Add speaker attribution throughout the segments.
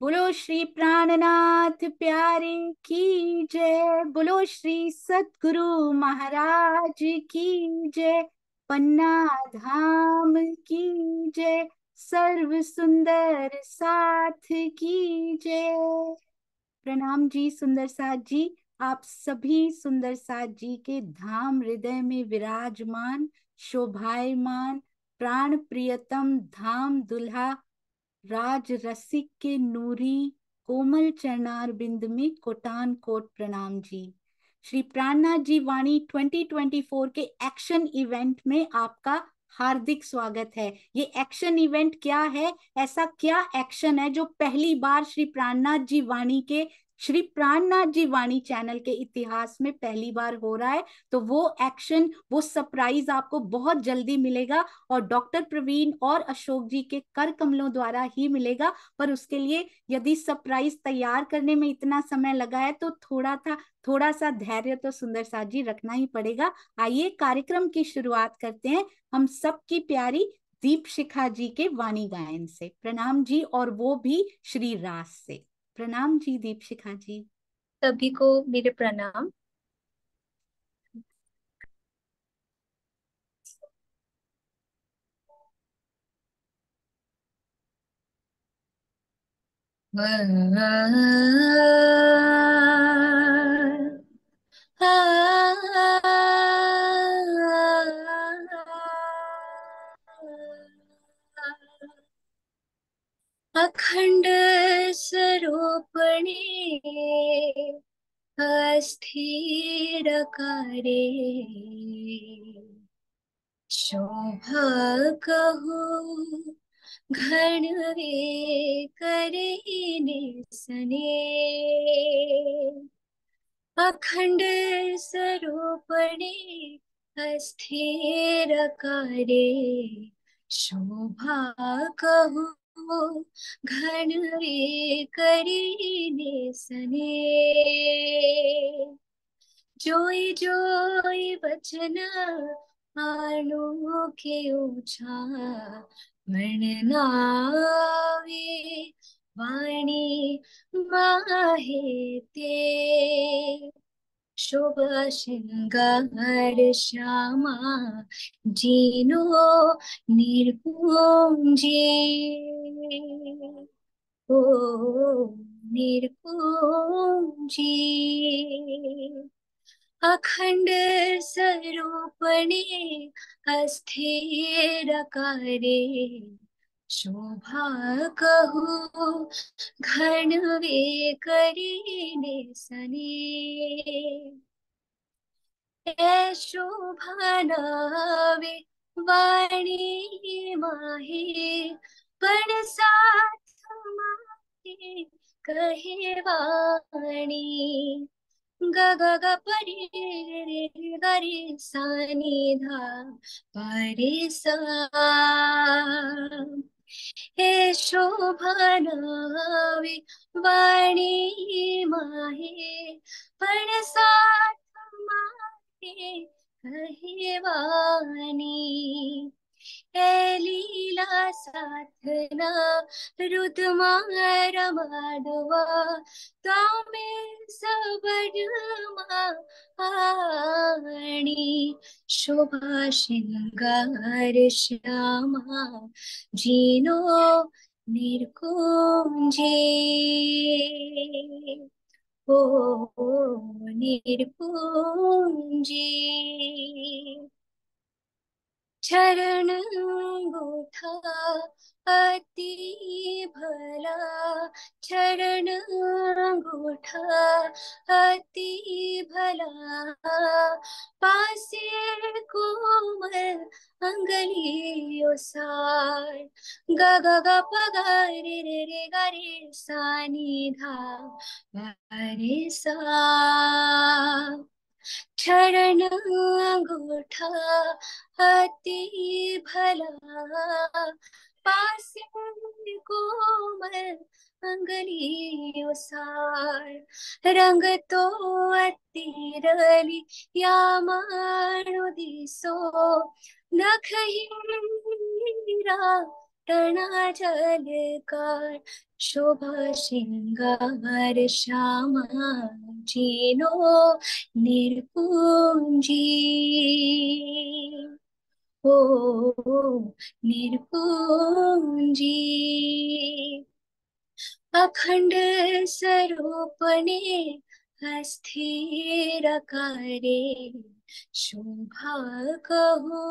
Speaker 1: बोलो श्री प्राणनाथ प्यारे की जय बोलो श्री सतगुरु महाराज की जय पन्ना धाम की जय सर्व सुंदर साथ की जय प्रणाम जी सुंदर साथ जी आप सभी सुंदर साथ जी के धाम हृदय में विराजमान शोभायमान प्राण प्रियतम धाम दुल्हा राज रसिक के नूरी कोमल चरणार बिंद में कोटान कोट प्रणाम जी श्री प्राणनाथ जी वाणी 2024 के एक्शन इवेंट में आपका हार्दिक स्वागत है ये एक्शन इवेंट क्या है ऐसा क्या एक्शन है जो पहली बार श्री प्राणनाथ जी वाणी के श्री प्राणनाथ जी वाणी चैनल के इतिहास में पहली बार हो रहा है तो वो एक्शन वो सरप्राइज आपको बहुत जल्दी मिलेगा और डॉक्टर प्रवीण और अशोक जी के कर कमलों द्वारा ही मिलेगा पर उसके लिए यदि सरप्राइज तैयार करने में इतना समय लगा है तो थोड़ा था थोड़ा सा धैर्य तो सुंदर साथ जी रखना ही पड़ेगा आइए कार्यक्रम की शुरुआत करते हैं हम सबकी प्यारी दीप शिखा जी के वाणी गायन से प्रणाम जी और वो भी श्री रास से प्रणाम जी दीपशिखा जी
Speaker 2: सभी को मेरे प्रणाम ah, ah, ah. अखंड स्वरूपणे करे शोभा कहो वे करे सने अखंड स्वरूपणे करे शोभा कहू घन रे करीने सने जोई जोई बचना आलो के ओछा मणनावे वाणी माहे ते शुभ शृङ्गार श्यामा जीनो निर्पुञ्जे ओ निर्पुञ्जे अखण्ड स्वरूपणे अस्थिरकारे शोभा कहू घन वे करे सने शोभा नावे वाणी माहे पण साथ माहे कहे वाणी ग ग गग परे गरे धा परे सा हे शोभनावे वाणी माहे पणसाथ माहे कहे वाणी है लीला साधना रुदमा रमाडवा तामे सबडमा आणि शोभा शृंगार श्यामा जीनो निर्कुंजे ओ निर्कुंजे चरण गोठा अति भला चरण गोठा अति भला पासे कोमल अंगलियों सार ग ग ग प ग रे रे रे ग रे सा नि धा रे सा चरण अंगूठा अति भला पास कोमल अंगलियों सार रंग तो अति रली या मारो दिसो नख टणा जलकार शोभा श्रृंगार श्यामाची नो निर्पुंजी ओ निर्पुंजी अखंड स्वरूपने करे शोभा कहो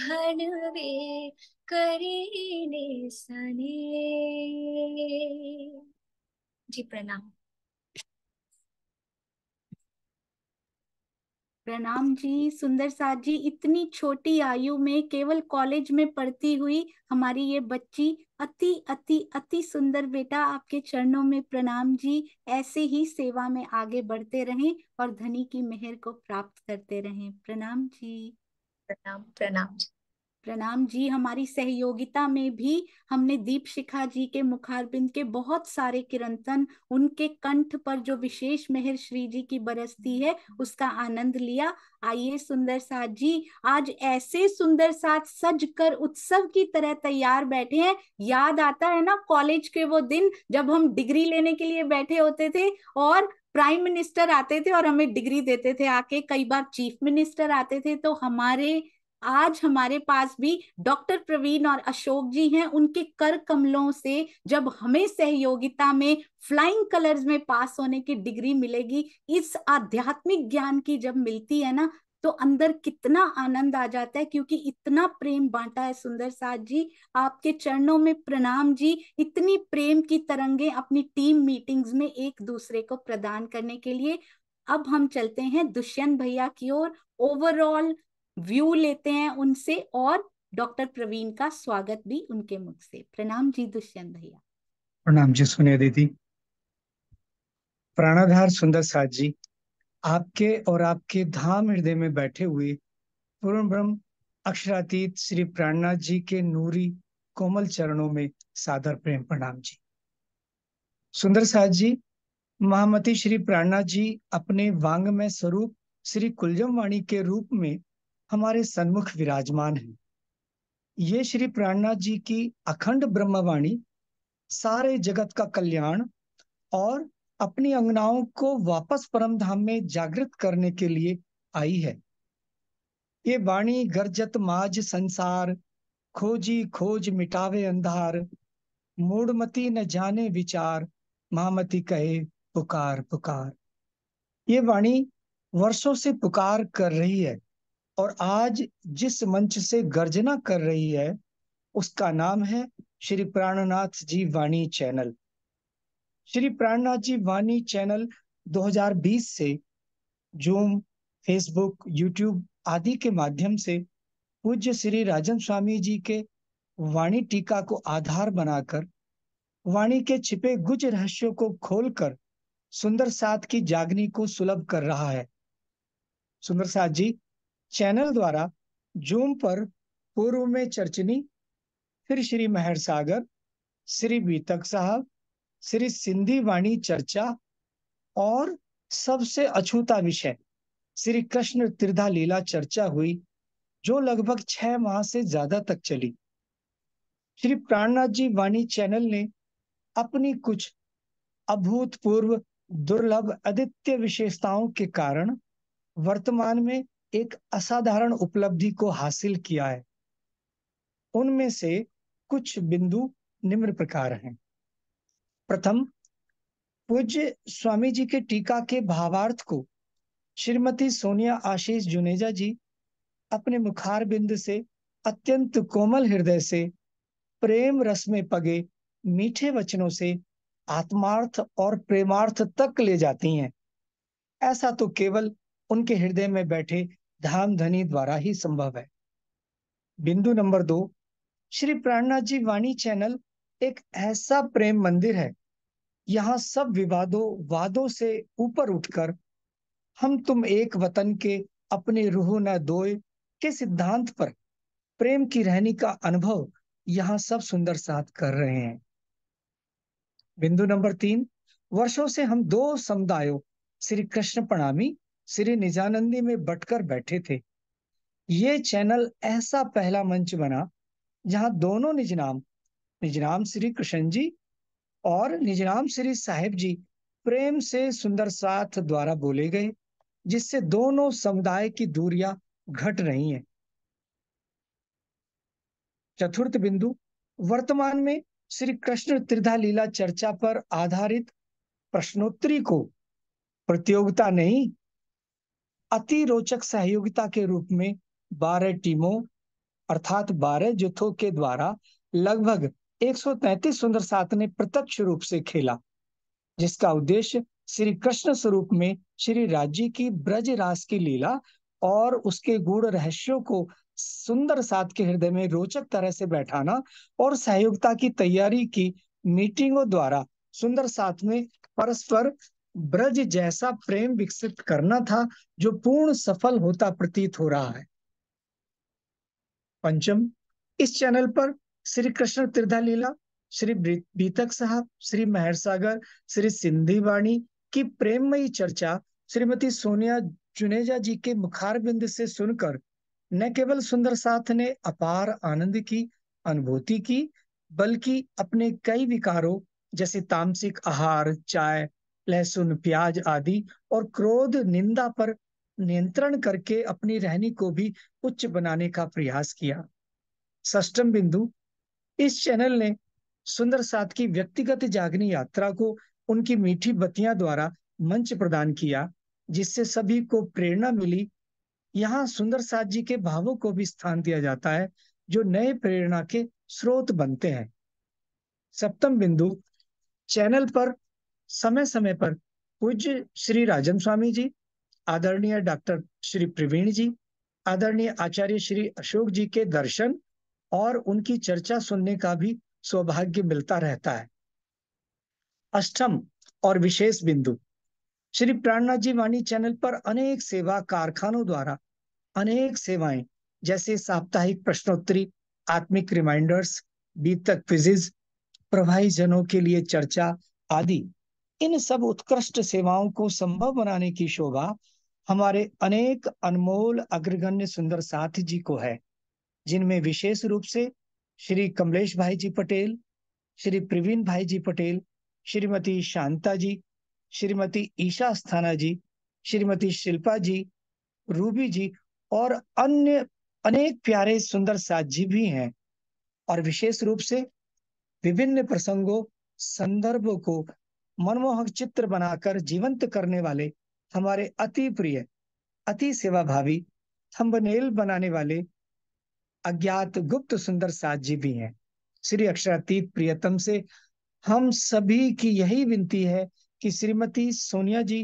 Speaker 2: घनवे करीने सने
Speaker 1: जी प्रणाम प्रणाम जी सुंदर साथ जी इतनी छोटी आयु में केवल कॉलेज में पढ़ती हुई हमारी ये बच्ची अति अति अति सुंदर बेटा आपके चरणों में प्रणाम जी ऐसे ही सेवा में आगे बढ़ते रहें और धनी की मेहर को प्राप्त करते रहें प्रणाम जी प्रणाम प्रणाम जी प्रणाम जी हमारी सहयोगिता में भी हमने दीप शिखा जी के मुखारबिंद के बहुत सारे किरणतन उनके कंठ पर जो विशेष मेहर श्री जी की बरसती है उसका आनंद लिया आइए सुंदर साथ जी आज ऐसे सुंदर साथ सज कर उत्सव की तरह तैयार बैठे हैं याद आता है ना कॉलेज के वो दिन जब हम डिग्री लेने के लिए बैठे होते थे और प्राइम मिनिस्टर आते थे और हमें डिग्री देते थे आके कई बार चीफ मिनिस्टर आते थे तो हमारे आज हमारे पास भी डॉक्टर प्रवीण और अशोक जी हैं उनके कर कमलों से जब हमें सहयोगिता में फ्लाइंग कलर्स में पास होने की डिग्री मिलेगी इस आध्यात्मिक ज्ञान की जब मिलती है ना तो अंदर कितना आनंद आ जाता है क्योंकि इतना प्रेम बांटा है सुंदर साथ जी आपके चरणों में प्रणाम जी इतनी प्रेम की तरंगे अपनी टीम मीटिंग्स में एक दूसरे को प्रदान करने के लिए अब हम चलते हैं दुष्यंत भैया की ओर ओवरऑल व्यू लेते हैं उनसे और डॉक्टर प्रवीण का स्वागत भी उनके मुख से प्रणाम जी दुष्यंत भैया
Speaker 3: प्रणाम जी सुनिया दीदी प्राणाधार सुंदर साथ जी आपके और आपके धाम हृदय में बैठे हुए पूर्ण ब्रह्म अक्षरातीत श्री प्राणनाथ जी के नूरी कोमल चरणों में सादर प्रेम प्रणाम जी सुंदर साथ जी महामती श्री प्राणनाथ जी अपने वांग में स्वरूप श्री कुलजम वाणी के रूप में हमारे सन्मुख विराजमान है ये श्री प्राणनाथ जी की अखंड ब्रह्मवाणी सारे जगत का कल्याण और अपनी अंगनाओं को वापस परम धाम में जागृत करने के लिए आई है ये वाणी गर्जत माज संसार खोजी खोज मिटावे अंधार मूडमती न जाने विचार महामती कहे पुकार पुकार ये वाणी वर्षों से पुकार कर रही है और आज जिस मंच से गर्जना कर रही है उसका नाम है श्री प्राणनाथ जी वाणी चैनल श्री प्राणनाथ जी वाणी चैनल 2020 से जूम फेसबुक यूट्यूब आदि के माध्यम से पूज्य श्री राजन स्वामी जी के वाणी टीका को आधार बनाकर वाणी के छिपे गुज रहस्यों को खोलकर सुंदर साथ की जागनी को सुलभ कर रहा है सुंदर साथ जी चैनल द्वारा जूम पर पूर्व में चर्चनी फिर श्री महर सागर श्री बीतक साहब श्री सिंधी वाणी चर्चा और सबसे अछूता विषय श्री कृष्ण त्रिधा लीला चर्चा हुई जो लगभग छह माह से ज्यादा तक चली श्री प्राणनाथ जी वाणी चैनल ने अपनी कुछ अभूतपूर्व दुर्लभ आदित्य विशेषताओं के कारण वर्तमान में एक असाधारण उपलब्धि को हासिल किया है उनमें से कुछ बिंदु निम्न प्रकार हैं प्रथम पूज्य स्वामी जी के टीका के भावार्थ को श्रीमती सोनिया आशीष जुनेजा जी अपने मुखार बिंद से अत्यंत कोमल हृदय से प्रेम रस में पगे मीठे वचनों से आत्मार्थ और प्रेमार्थ तक ले जाती हैं ऐसा तो केवल उनके हृदय में बैठे धाम ध्वनि द्वारा ही संभव है बिंदु नंबर दो श्री प्राणनाथ जी वाणी चैनल एक ऐसा प्रेम मंदिर है यहाँ सब विवादों वादों से ऊपर उठकर हम तुम एक वतन के अपने रूह न दोए के सिद्धांत पर प्रेम की रहनी का अनुभव यहाँ सब सुंदर साथ कर रहे हैं बिंदु नंबर तीन वर्षों से हम दो समुदायों श्री कृष्ण प्रणामी श्री निजानंदी में बटकर बैठे थे ये चैनल ऐसा पहला मंच बना जहां दोनों निजनाम निजनाम श्री कृष्ण जी और निजनाम श्री साहेब जी प्रेम से सुंदर साथ द्वारा बोले गए जिससे दोनों समुदाय की दूरियां घट रही हैं। चतुर्थ बिंदु वर्तमान में श्री कृष्ण त्रिधा लीला चर्चा पर आधारित प्रश्नोत्तरी को प्रतियोगिता नहीं अति रोचक सहयोगिता के रूप में बारह टीमों अर्थात बारह जुथों के द्वारा लगभग 133 सुंदर सात ने प्रत्यक्ष रूप से खेला जिसका उद्देश्य श्री कृष्ण स्वरूप में श्री राज्य की ब्रज रास की लीला और उसके गूढ़ रहस्यों को सुंदर सात के हृदय में रोचक तरह से बैठाना और सहयोगता की तैयारी की मीटिंगों द्वारा सुंदर सात में परस्पर ब्रज जैसा प्रेम विकसित करना था जो पूर्ण सफल होता प्रतीत हो रहा है पंचम इस चैनल पर श्री कृष्ण तीर्था लीला श्री बीतक साहब श्री महर सागर श्री सिंधी वाणी की प्रेममयी चर्चा श्रीमती सोनिया जुनेजा जी के मुखार बिंद से सुनकर न केवल सुंदर साथ ने अपार आनंद की अनुभूति की बल्कि अपने कई विकारों जैसे तामसिक आहार चाय लहसुन प्याज आदि और क्रोध निंदा पर नियंत्रण करके अपनी रहनी को भी उच्च बनाने का प्रयास किया सष्टम बिंदु इस चैनल ने सुंदर सात की व्यक्तिगत जागनी यात्रा को उनकी मीठी बत्तियां द्वारा मंच प्रदान किया जिससे सभी को प्रेरणा मिली यहाँ सुंदर सात जी के भावों को भी स्थान दिया जाता है जो नए प्रेरणा के स्रोत बनते हैं सप्तम बिंदु चैनल पर समय समय पर पूज्य श्री राजन स्वामी जी आदरणीय डॉक्टर श्री प्रवीण जी आदरणीय आचार्य श्री अशोक जी के दर्शन और उनकी चर्चा सुनने का भी सौभाग्य मिलता रहता है अष्टम और विशेष बिंदु श्री प्राणनाथ जी वाणी चैनल पर अनेक सेवा कारखानों द्वारा अनेक सेवाएं जैसे साप्ताहिक प्रश्नोत्तरी आत्मिक रिमाइंडर्स बीतक फिजिज प्रभाई जनों के लिए चर्चा आदि इन सब उत्कृष्ट सेवाओं को संभव बनाने की शोभा हमारे अनेक अनमोल अग्रगण्य सुंदर साथ जी को है जिनमें विशेष रूप से श्री कमलेश भाई जी पटेल श्री प्रवीण भाई जी पटेल श्रीमती शांता जी श्रीमती ईशा अस्थाना जी श्रीमती शिल्पा जी रूबी जी और अन्य अनेक प्यारे सुंदर जी भी हैं और विशेष रूप से विभिन्न प्रसंगों संदर्भों को मनमोहक चित्र बनाकर जीवंत करने वाले हमारे अति प्रिय अति सेवाभावी थम्बनेल बनाने वाले अज्ञात गुप्त सुंदर सात जी भी हैं श्री अक्षरातीत प्रियतम से हम सभी की यही विनती है कि श्रीमती सोनिया जी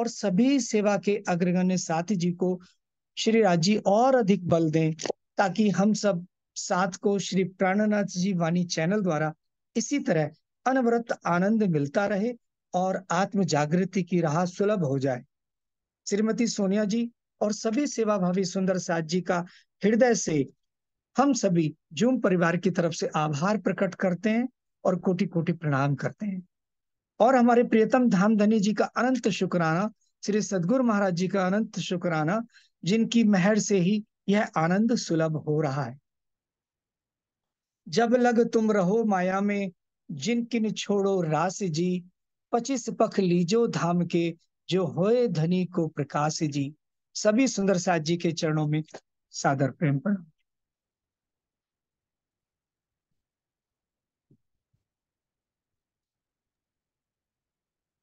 Speaker 3: और सभी सेवा के अग्रगण्य साथी जी को श्री राजी और अधिक बल दें ताकि हम सब साथ को श्री प्राणनाथ जी वाणी चैनल द्वारा इसी तरह अनवरत आनंद मिलता रहे और आत्म जागृति की राह सुलभ हो जाए श्रीमती सोनिया जी और सभी सेवा भावी सुंदर साज जी का हृदय से हम सभी जूम परिवार की तरफ से आभार प्रकट करते हैं और कोटि कोटि प्रणाम करते हैं और हमारे प्रियतम धाम धनी जी का अनंत शुक्राना श्री सदगुरु महाराज जी का अनंत शुक्राना जिनकी मेहर से ही यह आनंद सुलभ हो रहा है जब लग तुम रहो माया में जिन किन छोड़ो रास जी पचीस पख लीजो धाम के जो होए धनी को प्रकाश जी सभी सुंदर साथ जी के चरणों में सादर प्रेम
Speaker 1: प्रणाम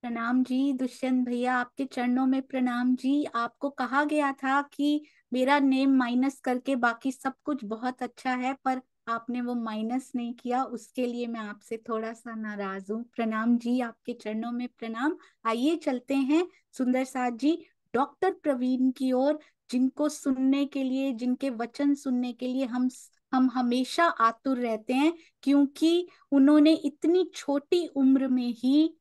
Speaker 1: प्रणाम जी दुष्यंत भैया आपके चरणों में प्रणाम जी आपको कहा गया था कि मेरा नेम माइनस करके बाकी सब कुछ बहुत अच्छा है पर आपने वो माइनस नहीं किया उसके लिए मैं आपसे थोड़ा सा नाराज हूँ प्रणाम जी आपके चरणों में प्रणाम आइए चलते हैं सुंदर साथ जी डॉक्टर प्रवीण की ओर जिनको सुनने के लिए जिनके वचन सुनने के लिए हम हम हमेशा आतुर रहते हैं क्योंकि उन्होंने इतनी छोटी उम्र में ही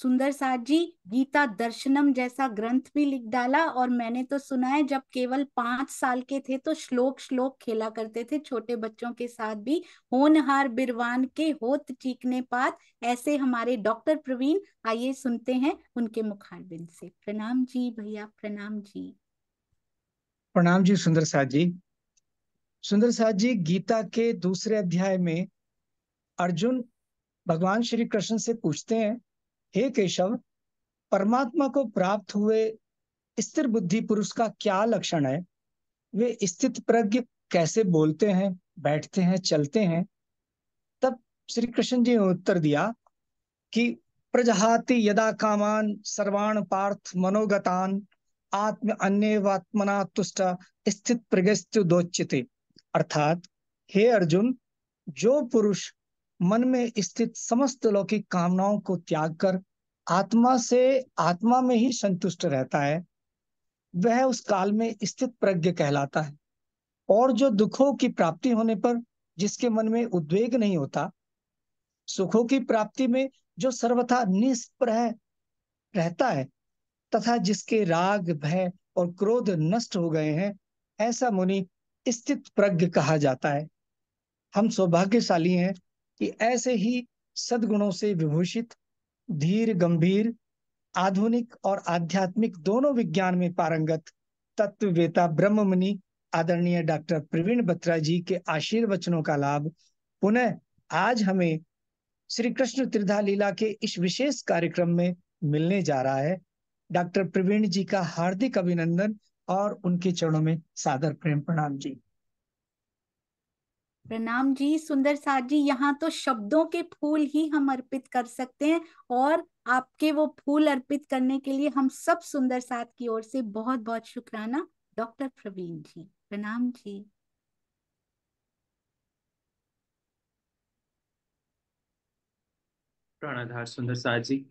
Speaker 1: सुंदर साथ जी गीता दर्शनम जैसा ग्रंथ भी लिख डाला और मैंने तो सुना है जब केवल पांच साल के थे तो श्लोक श्लोक खेला करते थे छोटे बच्चों के साथ भी होनहार बिरवान के होत चीखने पात ऐसे हमारे डॉक्टर प्रवीण आइए सुनते हैं उनके मुखारबिंद से प्रणाम जी भैया प्रणाम जी
Speaker 3: प्रणाम जी सुंदर साथ जी सुंदर साथ जी गीता के दूसरे अध्याय में अर्जुन भगवान श्री कृष्ण से पूछते हैं हे केशव परमात्मा को प्राप्त हुए स्थिर बुद्धि पुरुष का क्या लक्षण है वे स्थित प्रज्ञ कैसे बोलते हैं बैठते हैं चलते हैं तब श्री कृष्ण जी ने उत्तर दिया कि प्रजहाति यदा कामान सर्वाण पार्थ मनोगतान आत्म अन्य वात्मना तुष्ट स्थित प्रगस्तु दोचित अर्थात हे अर्जुन जो पुरुष मन में स्थित समस्त लौकिक कामनाओं को त्याग कर आत्मा से आत्मा में ही संतुष्ट रहता है वह उस काल में स्थित प्रज्ञ कहलाता है और जो दुखों की प्राप्ति होने पर जिसके मन में उद्वेग नहीं होता सुखों की प्राप्ति में जो सर्वथा निष्प्रह रहता है तथा जिसके राग भय और क्रोध नष्ट हो गए हैं ऐसा मुनि स्थित प्रज्ञ कहा जाता है हम सौभाग्यशाली हैं कि ऐसे ही सदगुणों से विभूषित धीर गंभीर आधुनिक और आध्यात्मिक दोनों विज्ञान में पारंगत तत्ववेता ब्रह्ममुनि आदरणीय डॉक्टर प्रवीण बत्रा जी के आशीर्वचनों का लाभ पुनः आज हमें श्री कृष्ण त्रिधा लीला के इस विशेष कार्यक्रम में मिलने जा रहा है डॉक्टर प्रवीण जी का हार्दिक अभिनंदन और उनके चरणों में सादर प्रेम प्रणाम जी
Speaker 1: प्रणाम जी सुंदर साथ जी यहाँ तो शब्दों के फूल ही हम अर्पित कर सकते हैं और आपके वो फूल अर्पित करने के लिए हम सब सुंदर साथ की ओर से बहुत बहुत शुक्राना डॉक्टर प्रवीण जी प्रणाम जी
Speaker 4: प्राणाधार सुंदर साथ जी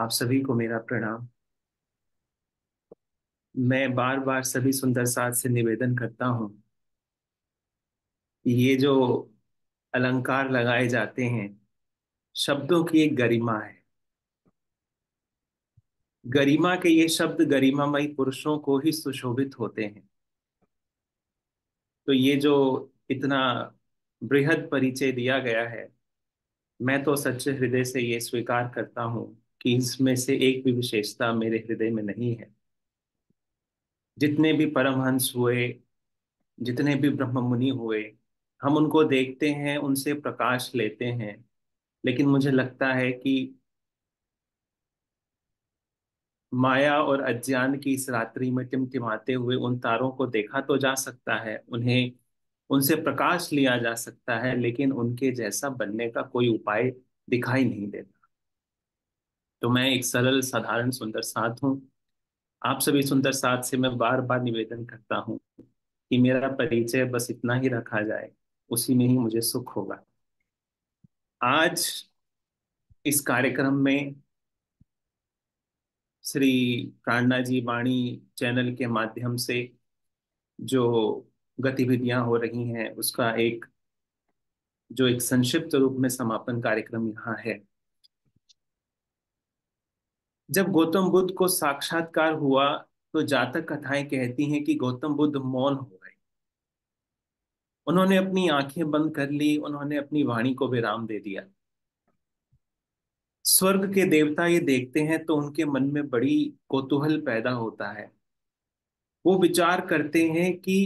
Speaker 4: आप सभी को मेरा प्रणाम मैं बार बार सभी सुंदर साथ से निवेदन करता हूँ ये जो अलंकार लगाए जाते हैं शब्दों की एक गरिमा है गरिमा के ये शब्द गरिमामयी पुरुषों को ही सुशोभित होते हैं तो ये जो इतना बृहद परिचय दिया गया है मैं तो सच्चे हृदय से ये स्वीकार करता हूं कि इसमें से एक भी विशेषता मेरे हृदय में नहीं है जितने भी परमहंस हुए जितने भी ब्रह्म मुनि हुए हम उनको देखते हैं उनसे प्रकाश लेते हैं लेकिन मुझे लगता है कि माया और अज्ञान की इस रात्रि में टिमटिमाते हुए उन तारों को देखा तो जा सकता है उन्हें उनसे प्रकाश लिया जा सकता है लेकिन उनके जैसा बनने का कोई उपाय दिखाई नहीं देता तो मैं एक सरल साधारण सुंदर साथ हूँ आप सभी सुंदर साथ से मैं बार बार निवेदन करता हूँ कि मेरा परिचय बस इतना ही रखा जाए उसी में ही मुझे सुख होगा आज इस कार्यक्रम में श्री प्राणना जी वाणी चैनल के माध्यम से जो गतिविधियां हो रही हैं उसका एक जो एक संक्षिप्त रूप में समापन कार्यक्रम यहाँ है जब गौतम बुद्ध को साक्षात्कार हुआ तो जातक कथाएं कहती हैं कि गौतम बुद्ध मौन हो उन्होंने अपनी आंखें बंद कर ली उन्होंने अपनी वाणी को विराम दे दिया स्वर्ग के देवता ये देखते हैं तो उनके मन में बड़ी कौतूहल पैदा होता है वो विचार करते हैं कि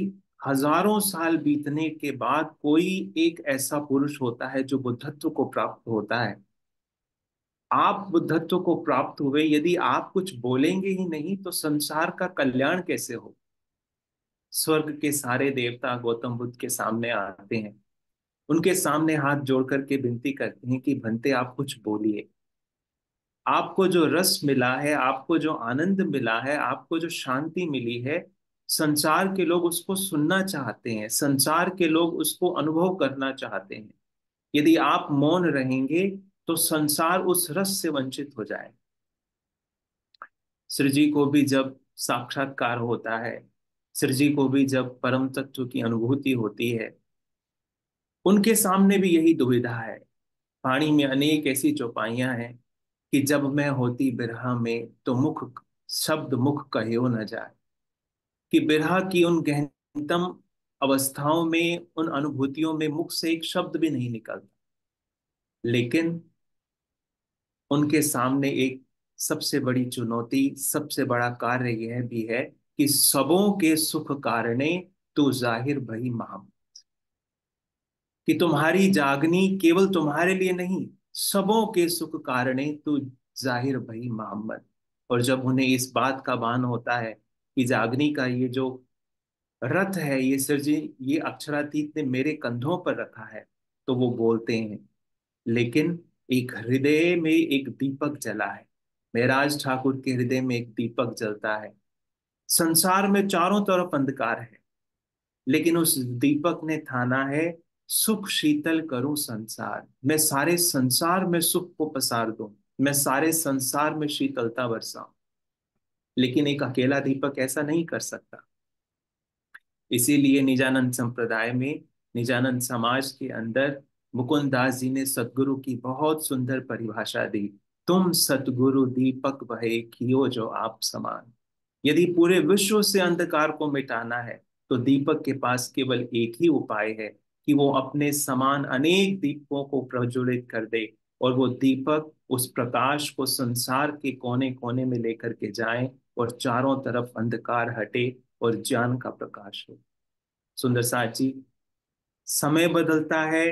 Speaker 4: हजारों साल बीतने के बाद कोई एक ऐसा पुरुष होता है जो बुद्धत्व को प्राप्त होता है आप बुद्धत्व को प्राप्त हुए यदि आप कुछ बोलेंगे ही नहीं तो संसार का कल्याण कैसे हो स्वर्ग के सारे देवता गौतम बुद्ध के सामने आते हैं उनके सामने हाथ जोड़ करके विनती करते हैं कि भंते आप कुछ बोलिए आपको जो रस मिला है आपको जो आनंद मिला है आपको जो शांति मिली है संसार के लोग उसको सुनना चाहते हैं संसार के लोग उसको अनुभव करना चाहते हैं यदि आप मौन रहेंगे तो संसार उस रस से वंचित हो जाए श्री जी को भी जब साक्षात्कार होता है सिरजी को भी जब परम तत्व की अनुभूति होती है उनके सामने भी यही दुविधा है पानी में अनेक ऐसी चौपाइयां हैं कि जब मैं होती बिरहा में तो मुख शब्द मुख कहो न जाए कि बिरहा की उन गहनतम अवस्थाओं में उन अनुभूतियों में मुख से एक शब्द भी नहीं निकलता लेकिन उनके सामने एक सबसे बड़ी चुनौती सबसे बड़ा कार्य यह भी है कि सबों के सुख कारणे तो जाहिर भई महाम कि तुम्हारी जागनी केवल तुम्हारे लिए नहीं सबों के सुख कारणे तो जाहिर भई मोहम्मद और जब उन्हें इस बात का बान होता है कि जागनी का ये जो रथ है ये सर जी ये अक्षरातीत ने मेरे कंधों पर रखा है तो वो बोलते हैं लेकिन एक हृदय में एक दीपक जला है महराज ठाकुर के हृदय में एक दीपक जलता है संसार में चारों तरफ अंधकार है लेकिन उस दीपक ने थाना है सुख शीतल करूं संसार मैं सारे संसार में सुख को पसार दू मैं सारे संसार में शीतलता बरसाऊं लेकिन एक अकेला दीपक ऐसा नहीं कर सकता इसीलिए निजानंद संप्रदाय में निजानंद समाज के अंदर मुकुंद दास जी ने सदगुरु की बहुत सुंदर परिभाषा दी तुम सतगुरु दीपक वहे कियो जो आप समान यदि पूरे विश्व से अंधकार को मिटाना है तो दीपक के पास केवल एक ही उपाय है कि वो अपने समान अनेक दीपकों को प्रज्वलित कर दे और वो दीपक उस प्रकाश को संसार के कोने कोने में लेकर के जाए और चारों तरफ अंधकार हटे और ज्ञान का प्रकाश हो सुंदर साची जी समय बदलता है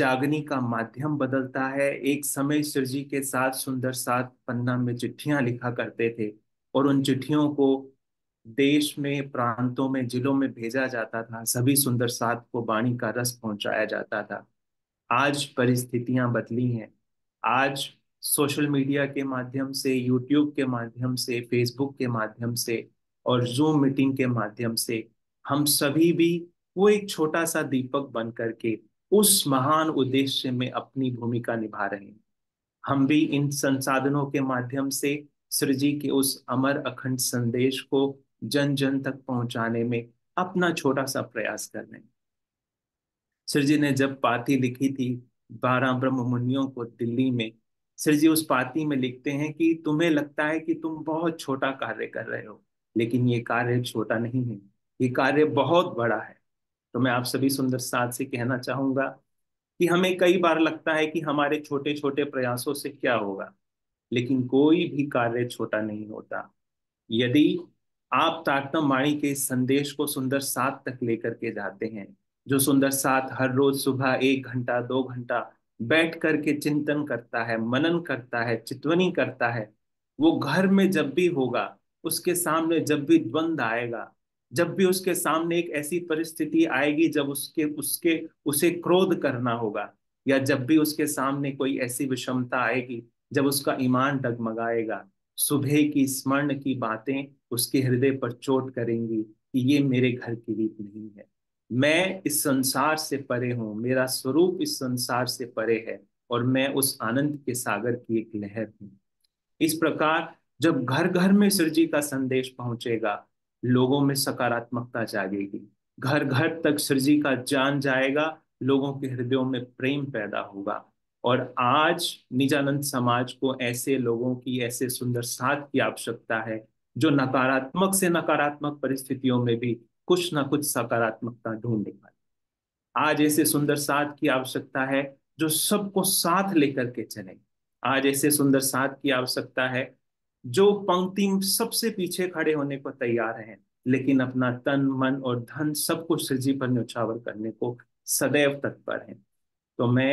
Speaker 4: जागनी का माध्यम बदलता है एक समय सिर जी के साथ सुंदर साथ पन्ना में चिट्ठियां लिखा करते थे और उन चिट्ठियों को देश में प्रांतों में जिलों में भेजा जाता था सभी सुंदर साथ को वाणी का रस पहुंचाया जाता था आज परिस्थितियां बदली हैं आज सोशल मीडिया के माध्यम से यूट्यूब के माध्यम से फेसबुक के माध्यम से और जूम मीटिंग के माध्यम से हम सभी भी वो एक छोटा सा दीपक बन करके उस महान उद्देश्य में अपनी भूमिका निभा रहे हैं हम भी इन संसाधनों के माध्यम से सर जी के उस अमर अखंड संदेश को जन जन तक पहुंचाने में अपना छोटा सा प्रयास करने सर जी ने जब पाती लिखी थी बारह ब्रह्म मुनियों को दिल्ली में सर जी उस पाती में लिखते हैं कि तुम्हें लगता है कि तुम बहुत छोटा कार्य कर रहे हो लेकिन ये कार्य छोटा नहीं है ये कार्य बहुत बड़ा है तो मैं आप सभी सुंदर साथ से कहना चाहूंगा कि हमें कई बार लगता है कि हमारे छोटे छोटे प्रयासों से क्या होगा लेकिन कोई भी कार्य छोटा नहीं होता यदि आप तारतम वाणी के संदेश को सुंदर सात तक लेकर के जाते हैं जो सुंदर सात हर रोज सुबह एक घंटा दो घंटा बैठ करके चिंतन करता है मनन करता है चितवनी करता है वो घर में जब भी होगा उसके सामने जब भी द्वंद आएगा जब भी उसके सामने एक ऐसी परिस्थिति आएगी जब उसके उसके उसे क्रोध करना होगा या जब भी उसके सामने कोई ऐसी विषमता आएगी जब उसका ईमान डगमगाएगा सुबह की स्मरण की बातें उसके हृदय पर चोट करेंगी कि ये मेरे घर की रीत नहीं है मैं इस संसार से परे हूँ मेरा स्वरूप इस संसार से परे है और मैं उस आनंद के सागर की एक लहर हूँ इस प्रकार जब घर घर में सिरजी का संदेश पहुंचेगा लोगों में सकारात्मकता जागेगी घर घर तक सिरजी का जान जाएगा लोगों के हृदयों में प्रेम पैदा होगा और आज निजानंद समाज को ऐसे लोगों की ऐसे सुंदर साथ की आवश्यकता है जो नकारात्मक से नकारात्मक परिस्थितियों में भी कुछ ना कुछ सकारात्मकता ढूंढ पाए आज ऐसे सुंदर साथ की आवश्यकता है जो सबको साथ लेकर के चले आज ऐसे सुंदर साथ की आवश्यकता है जो पंक्ति सबसे पीछे खड़े होने को तैयार है लेकिन अपना तन मन और धन सब कुछ सृजी पर न्यौछावर करने को सदैव तत्पर है तो मैं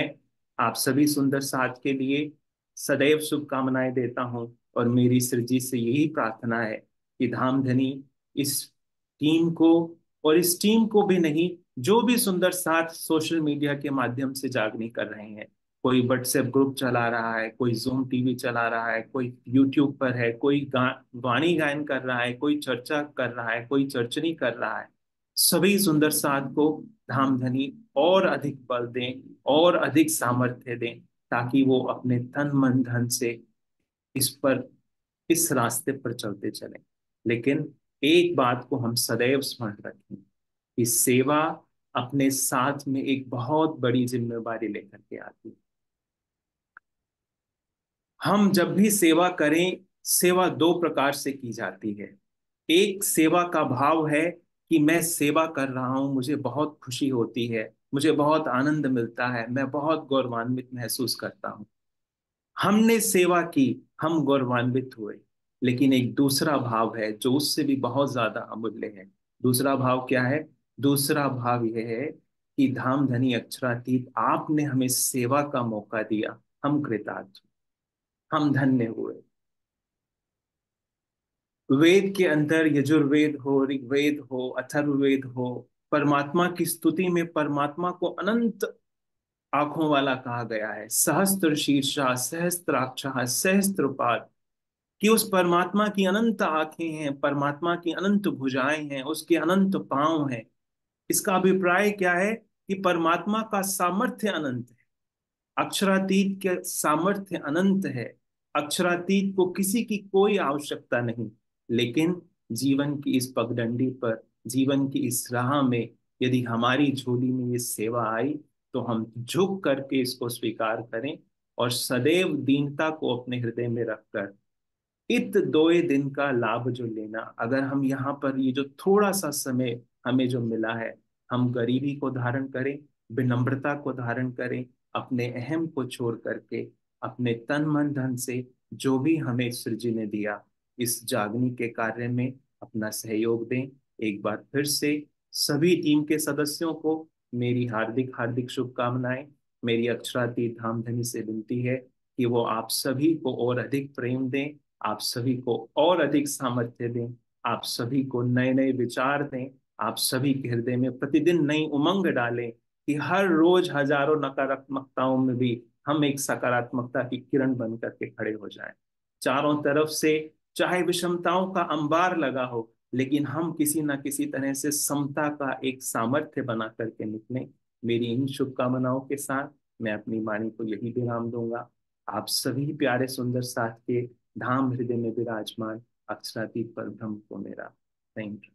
Speaker 4: आप सभी सुंदर साथ के लिए सदैव शुभकामनाएं देता हूं और मेरी सृजी से यही प्रार्थना है कि धनी इस टीम को और इस टीम को भी नहीं जो भी सुंदर साथ सोशल मीडिया के माध्यम से जागनी कर रहे हैं कोई व्हाट्सएप ग्रुप चला रहा है कोई जूम टीवी चला रहा है कोई यूट्यूब पर है कोई गा, वाणी गायन कर रहा है कोई चर्चा कर रहा है कोई चर्चनी कर रहा है सभी सुंदर साथ को धाम धनी और अधिक बल दें और अधिक सामर्थ्य दें ताकि वो अपने तन मन धन से इस पर इस रास्ते पर चलते चले लेकिन एक बात को हम सदैव स्मरण रखें कि सेवा अपने साथ में एक बहुत बड़ी जिम्मेवारी लेकर के आती है हम जब भी सेवा करें सेवा दो प्रकार से की जाती है एक सेवा का भाव है कि मैं सेवा कर रहा हूं मुझे बहुत खुशी होती है मुझे बहुत आनंद मिलता है मैं बहुत गौरवान्वित महसूस करता हूं हमने सेवा की हम गौरवान्वित हुए लेकिन एक दूसरा भाव है जो उससे भी बहुत ज्यादा अमूल्य है दूसरा भाव क्या है दूसरा भाव यह है कि धाम धनी अक्षरातीत आपने हमें सेवा का मौका दिया हम कृतार्थ हम धन्य हुए वेद के अंदर यजुर्वेद हो ऋग्वेद हो अथर्ववेद हो परमात्मा की स्तुति में परमात्मा को अनंत आंखों वाला कहा गया है सहस्त्र शीर्षा सहस्त्राक्षा सहस्त्रपाद कि उस परमात्मा की अनंत आंखें हैं परमात्मा की अनंत भुजाएं हैं उसके अनंत पांव हैं इसका अभिप्राय क्या है कि परमात्मा का सामर्थ्य अनंत है अक्षरातीत के सामर्थ्य अनंत है अक्षरातीत को किसी की कोई आवश्यकता नहीं लेकिन जीवन की इस पगडंडी पर जीवन की इस राह में यदि हमारी झोली में ये सेवा आई तो हम झुक करके इसको स्वीकार करें और सदैव दीनता को अपने हृदय में रखकर इत दोए दिन का लाभ जो लेना अगर हम यहाँ पर ये जो थोड़ा सा समय हमें जो मिला है हम गरीबी को धारण करें विनम्रता को धारण करें अपने अहम को छोड़ करके अपने तन मन धन से जो भी हमें सृजी ने दिया इस जागनी के कार्य में अपना सहयोग दें एक बार फिर से सभी टीम के सदस्यों को मेरी हार्दिक हार्दिक शुभकामनाएं मेरी धाम धामधनी से विनती है कि वो आप सभी को और अधिक प्रेम दें आप सभी को और अधिक सामर्थ्य दें आप सभी को नए नए विचार दें आप सभी के हृदय में प्रतिदिन नई उमंग डालें कि हर रोज हजारों नकारात्मकताओं में भी हम एक सकारात्मकता की किरण बन करके खड़े हो जाएं। चारों तरफ से चाहे विषमताओं का अंबार लगा हो लेकिन हम किसी ना किसी तरह से समता का एक सामर्थ्य बना करके निकले मेरी इन शुभकामनाओं के साथ मैं अपनी वाणी को यही विराम दूंगा आप सभी प्यारे सुंदर साथ के धाम हृदय में विराजमान अक्षरातीत पर ब्रह्म को मेरा थैंक यू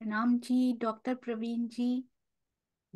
Speaker 1: प्रणाम जी डॉक्टर प्रवीण जी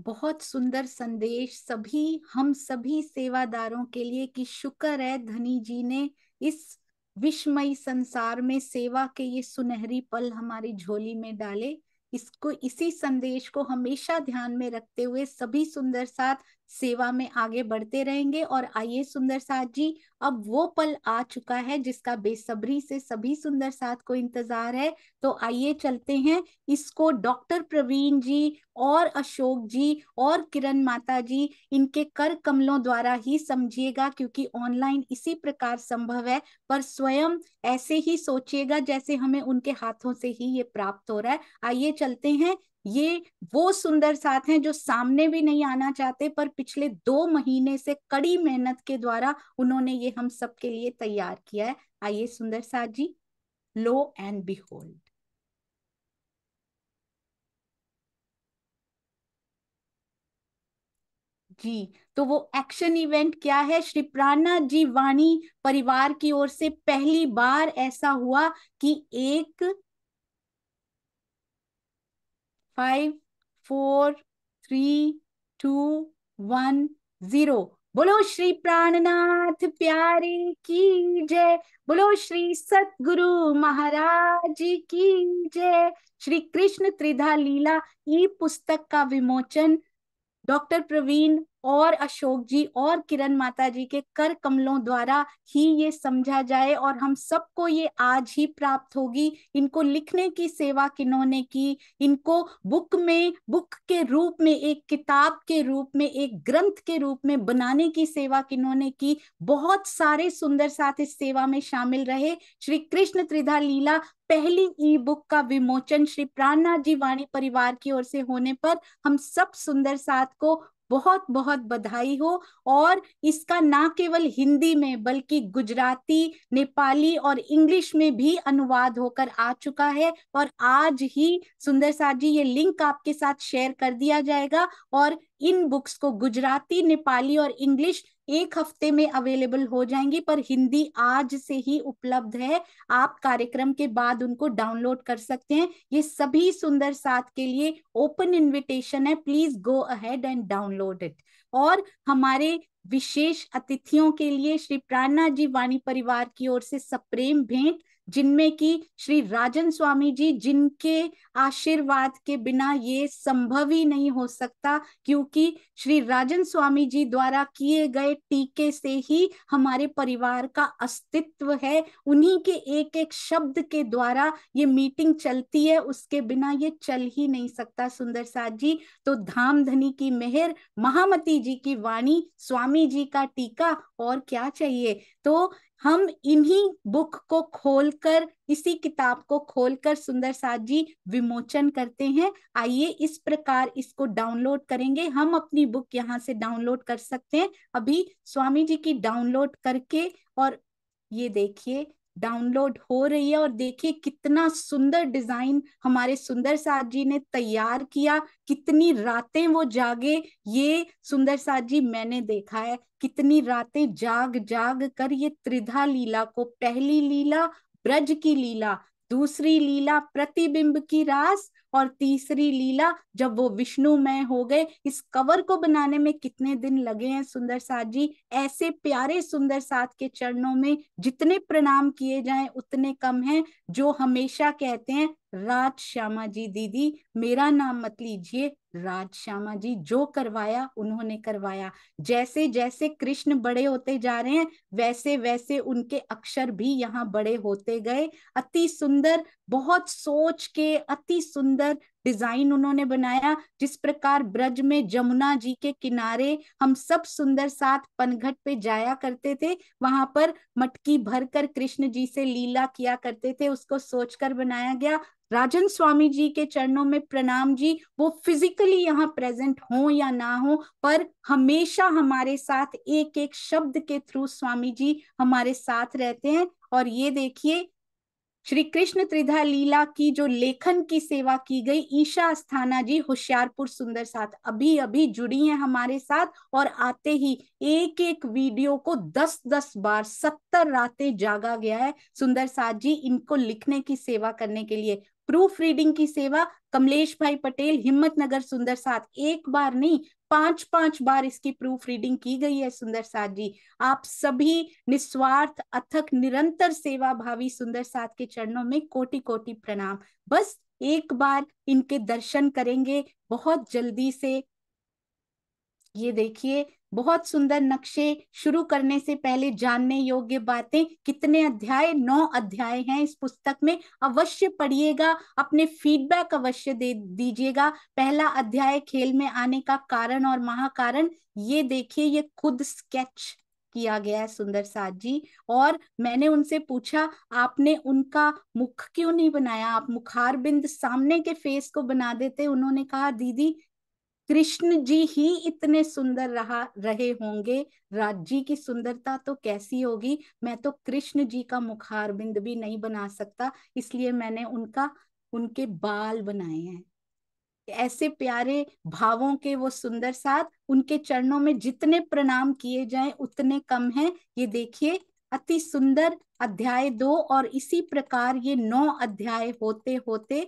Speaker 1: बहुत सुंदर संदेश सभी हम सभी सेवादारों के लिए कि शुक्र है धनी जी ने इस विश्वमयी संसार में सेवा के ये सुनहरी पल हमारी झोली में डाले इसको इसी संदेश को हमेशा ध्यान में रखते हुए सभी सुंदर साथ सेवा में आगे बढ़ते रहेंगे और आइए सुंदर साथ जी अब वो पल आ चुका है जिसका बेसब्री से सभी सुंदर साथ को इंतजार है तो आइए चलते हैं इसको डॉक्टर प्रवीण जी और अशोक जी और किरण माता जी इनके कर कमलों द्वारा ही समझिएगा क्योंकि ऑनलाइन इसी प्रकार संभव है पर स्वयं ऐसे ही सोचिएगा जैसे हमें उनके हाथों से ही ये प्राप्त हो रहा है आइए चलते हैं ये वो सुंदर साथ हैं जो सामने भी नहीं आना चाहते पर पिछले दो महीने से कड़ी मेहनत के द्वारा उन्होंने ये हम सबके लिए तैयार किया है आइए सुंदर साथ जी लो एंड बिहोल्ड जी तो वो एक्शन इवेंट क्या है श्री प्राणा जी वाणी परिवार की ओर से पहली बार ऐसा हुआ कि एक five four three two one zero बोलो श्री प्राणनाथ प्यारे की जय बोलो श्री सतगुरु महाराज की जय श्री कृष्ण त्रिधा लीला ई पुस्तक का विमोचन डॉक्टर प्रवीण और अशोक जी और किरण माता जी के कर कमलों द्वारा ही ये समझा जाए और हम सबको ये आज ही प्राप्त होगी इनको लिखने की सेवा किन्होंने की इनको बुक में बुक के रूप में एक किताब के रूप में एक ग्रंथ के रूप में बनाने की सेवा किन्होंने की बहुत सारे सुंदर साथ इस सेवा में शामिल रहे श्री कृष्ण त्रिधा लीला पहली ई बुक का विमोचन श्री प्राणनाथ जी वाणी परिवार की ओर से होने पर हम सब सुंदर साथ को बहुत बहुत बधाई हो और इसका ना केवल हिंदी में बल्कि गुजराती नेपाली और इंग्लिश में भी अनुवाद होकर आ चुका है और आज ही सुंदर साथ जी ये लिंक आपके साथ शेयर कर दिया जाएगा और इन बुक्स को गुजराती नेपाली और इंग्लिश एक हफ्ते में अवेलेबल हो जाएंगी पर हिंदी आज से ही उपलब्ध है आप कार्यक्रम के बाद उनको डाउनलोड कर सकते हैं ये सभी सुंदर साथ के लिए ओपन इनविटेशन है please go ahead and download it और हमारे विशेष अतिथियों के लिए श्री प्राणनाथ जी वाणी परिवार की ओर से सप्रेम भेंट जिनमें कि श्री राजन स्वामी जी जिनके आशीर्वाद के बिना ये संभव ही नहीं हो सकता क्योंकि श्री राजन स्वामी जी द्वारा किए गए टीके से ही हमारे परिवार का अस्तित्व है उन्हीं के एक एक शब्द के द्वारा ये मीटिंग चलती है उसके बिना ये चल ही नहीं सकता सुंदर साथ जी तो धाम धनी की मेहर महामती जी की वाणी स्वामी जी का टीका और क्या चाहिए तो हम इन्हीं बुक को खोलकर इसी किताब को खोलकर सुंदर साथ जी विमोचन करते हैं आइए इस प्रकार इसको डाउनलोड करेंगे हम अपनी बुक यहाँ से डाउनलोड कर सकते हैं अभी स्वामी जी की डाउनलोड करके और ये देखिए डाउनलोड हो रही है और देखिए कितना सुंदर डिजाइन हमारे सुंदर साथ जी ने तैयार किया कितनी रातें वो जागे ये सुंदर साथ जी मैंने देखा है कितनी रातें जाग जाग कर ये त्रिधा लीला को पहली लीला ब्रज की लीला दूसरी लीला प्रतिबिंब की रास और तीसरी लीला जब वो विष्णुमय हो गए इस कवर को बनाने में कितने दिन लगे हैं सुंदर साथ जी ऐसे प्यारे सुंदर साथ के चरणों में जितने प्रणाम किए जाएं उतने कम हैं जो हमेशा कहते हैं राज श्यामा जी दीदी मेरा नाम मत लीजिए राज श्यामा जी जो करवाया उन्होंने करवाया जैसे जैसे कृष्ण बड़े होते जा रहे हैं वैसे वैसे उनके अक्षर भी यहाँ बड़े होते गए अति सुंदर बहुत सोच के अति सुंदर सुंदर डिजाइन उन्होंने बनाया जिस प्रकार ब्रज में जमुना जी के किनारे हम सब सुंदर साथ पनघट पे जाया करते थे वहां पर मटकी भरकर कृष्ण जी से लीला किया करते थे उसको सोचकर बनाया गया राजन स्वामी जी के चरणों में प्रणाम जी वो फिजिकली यहाँ प्रेजेंट हो या ना हो पर हमेशा हमारे साथ एक एक शब्द के थ्रू स्वामी जी हमारे साथ रहते हैं और ये देखिए श्री कृष्ण त्रिधा लीला की जो लेखन की सेवा की गई ईशा अस्थाना जी होशियारपुर सुंदर साथ अभी अभी जुड़ी हैं हमारे साथ और आते ही एक एक वीडियो को दस दस बार सत्तर रातें जागा गया है सुंदर साथ जी इनको लिखने की सेवा करने के लिए प्रूफ रीडिंग की सेवा कमलेश भाई पटेल हिम्मत नगर सुंदर साथ एक बार नहीं पांच पांच बार इसकी प्रूफ रीडिंग की गई है सुंदर साथ जी आप सभी निस्वार्थ अथक निरंतर सेवा भावी सुंदर साथ के चरणों में कोटि कोटि प्रणाम बस एक बार इनके दर्शन करेंगे बहुत जल्दी से ये देखिए बहुत सुंदर नक्शे शुरू करने से पहले जानने योग्य बातें कितने अध्याय नौ अध्याय हैं इस पुस्तक में अवश्य पढ़िएगा अपने फीडबैक अवश्य दे दीजिएगा पहला अध्याय खेल में आने का कारण और महाकारण ये देखिए ये खुद स्केच किया गया है सुंदर साथ जी और मैंने उनसे पूछा आपने उनका मुख क्यों नहीं बनाया आप मुखारबिंद सामने के फेस को बना देते उन्होंने कहा दीदी कृष्ण जी ही इतने सुंदर रहा रहे होंगे राज्य की सुंदरता तो कैसी होगी मैं तो कृष्ण जी का मुखार बिंद भी नहीं बना सकता इसलिए मैंने उनका उनके बाल बनाए हैं ऐसे प्यारे भावों के वो सुंदर साथ उनके चरणों में जितने प्रणाम किए जाए उतने कम हैं ये देखिए अति सुंदर अध्याय दो और इसी प्रकार ये नौ अध्याय होते होते